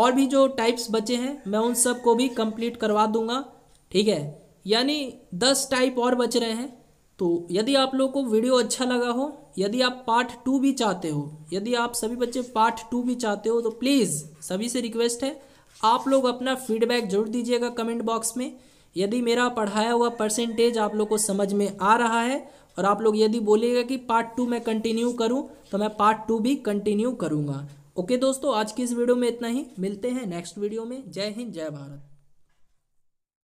और भी जो टाइप्स बचे हैं मैं उन सब को भी कंप्लीट करवा दूंगा ठीक है यानी दस टाइप और बच रहे हैं तो यदि आप लोग को वीडियो अच्छा लगा हो यदि आप पार्ट टू भी चाहते हो यदि आप सभी बच्चे पार्ट टू भी चाहते हो तो प्लीज़ सभी से रिक्वेस्ट है आप लोग अपना फीडबैक जरूर दीजिएगा कमेंट बॉक्स में यदि मेरा पढ़ाया हुआ परसेंटेज आप लोग को समझ में आ रहा है और आप लोग यदि बोलिएगा कि पार्ट टू मैं कंटिन्यू करूँ तो मैं पार्ट टू भी कंटिन्यू करूँगा ओके दोस्तों आज की इस वीडियो में इतना ही मिलते हैं नेक्स्ट वीडियो में जय हिंद जय भारत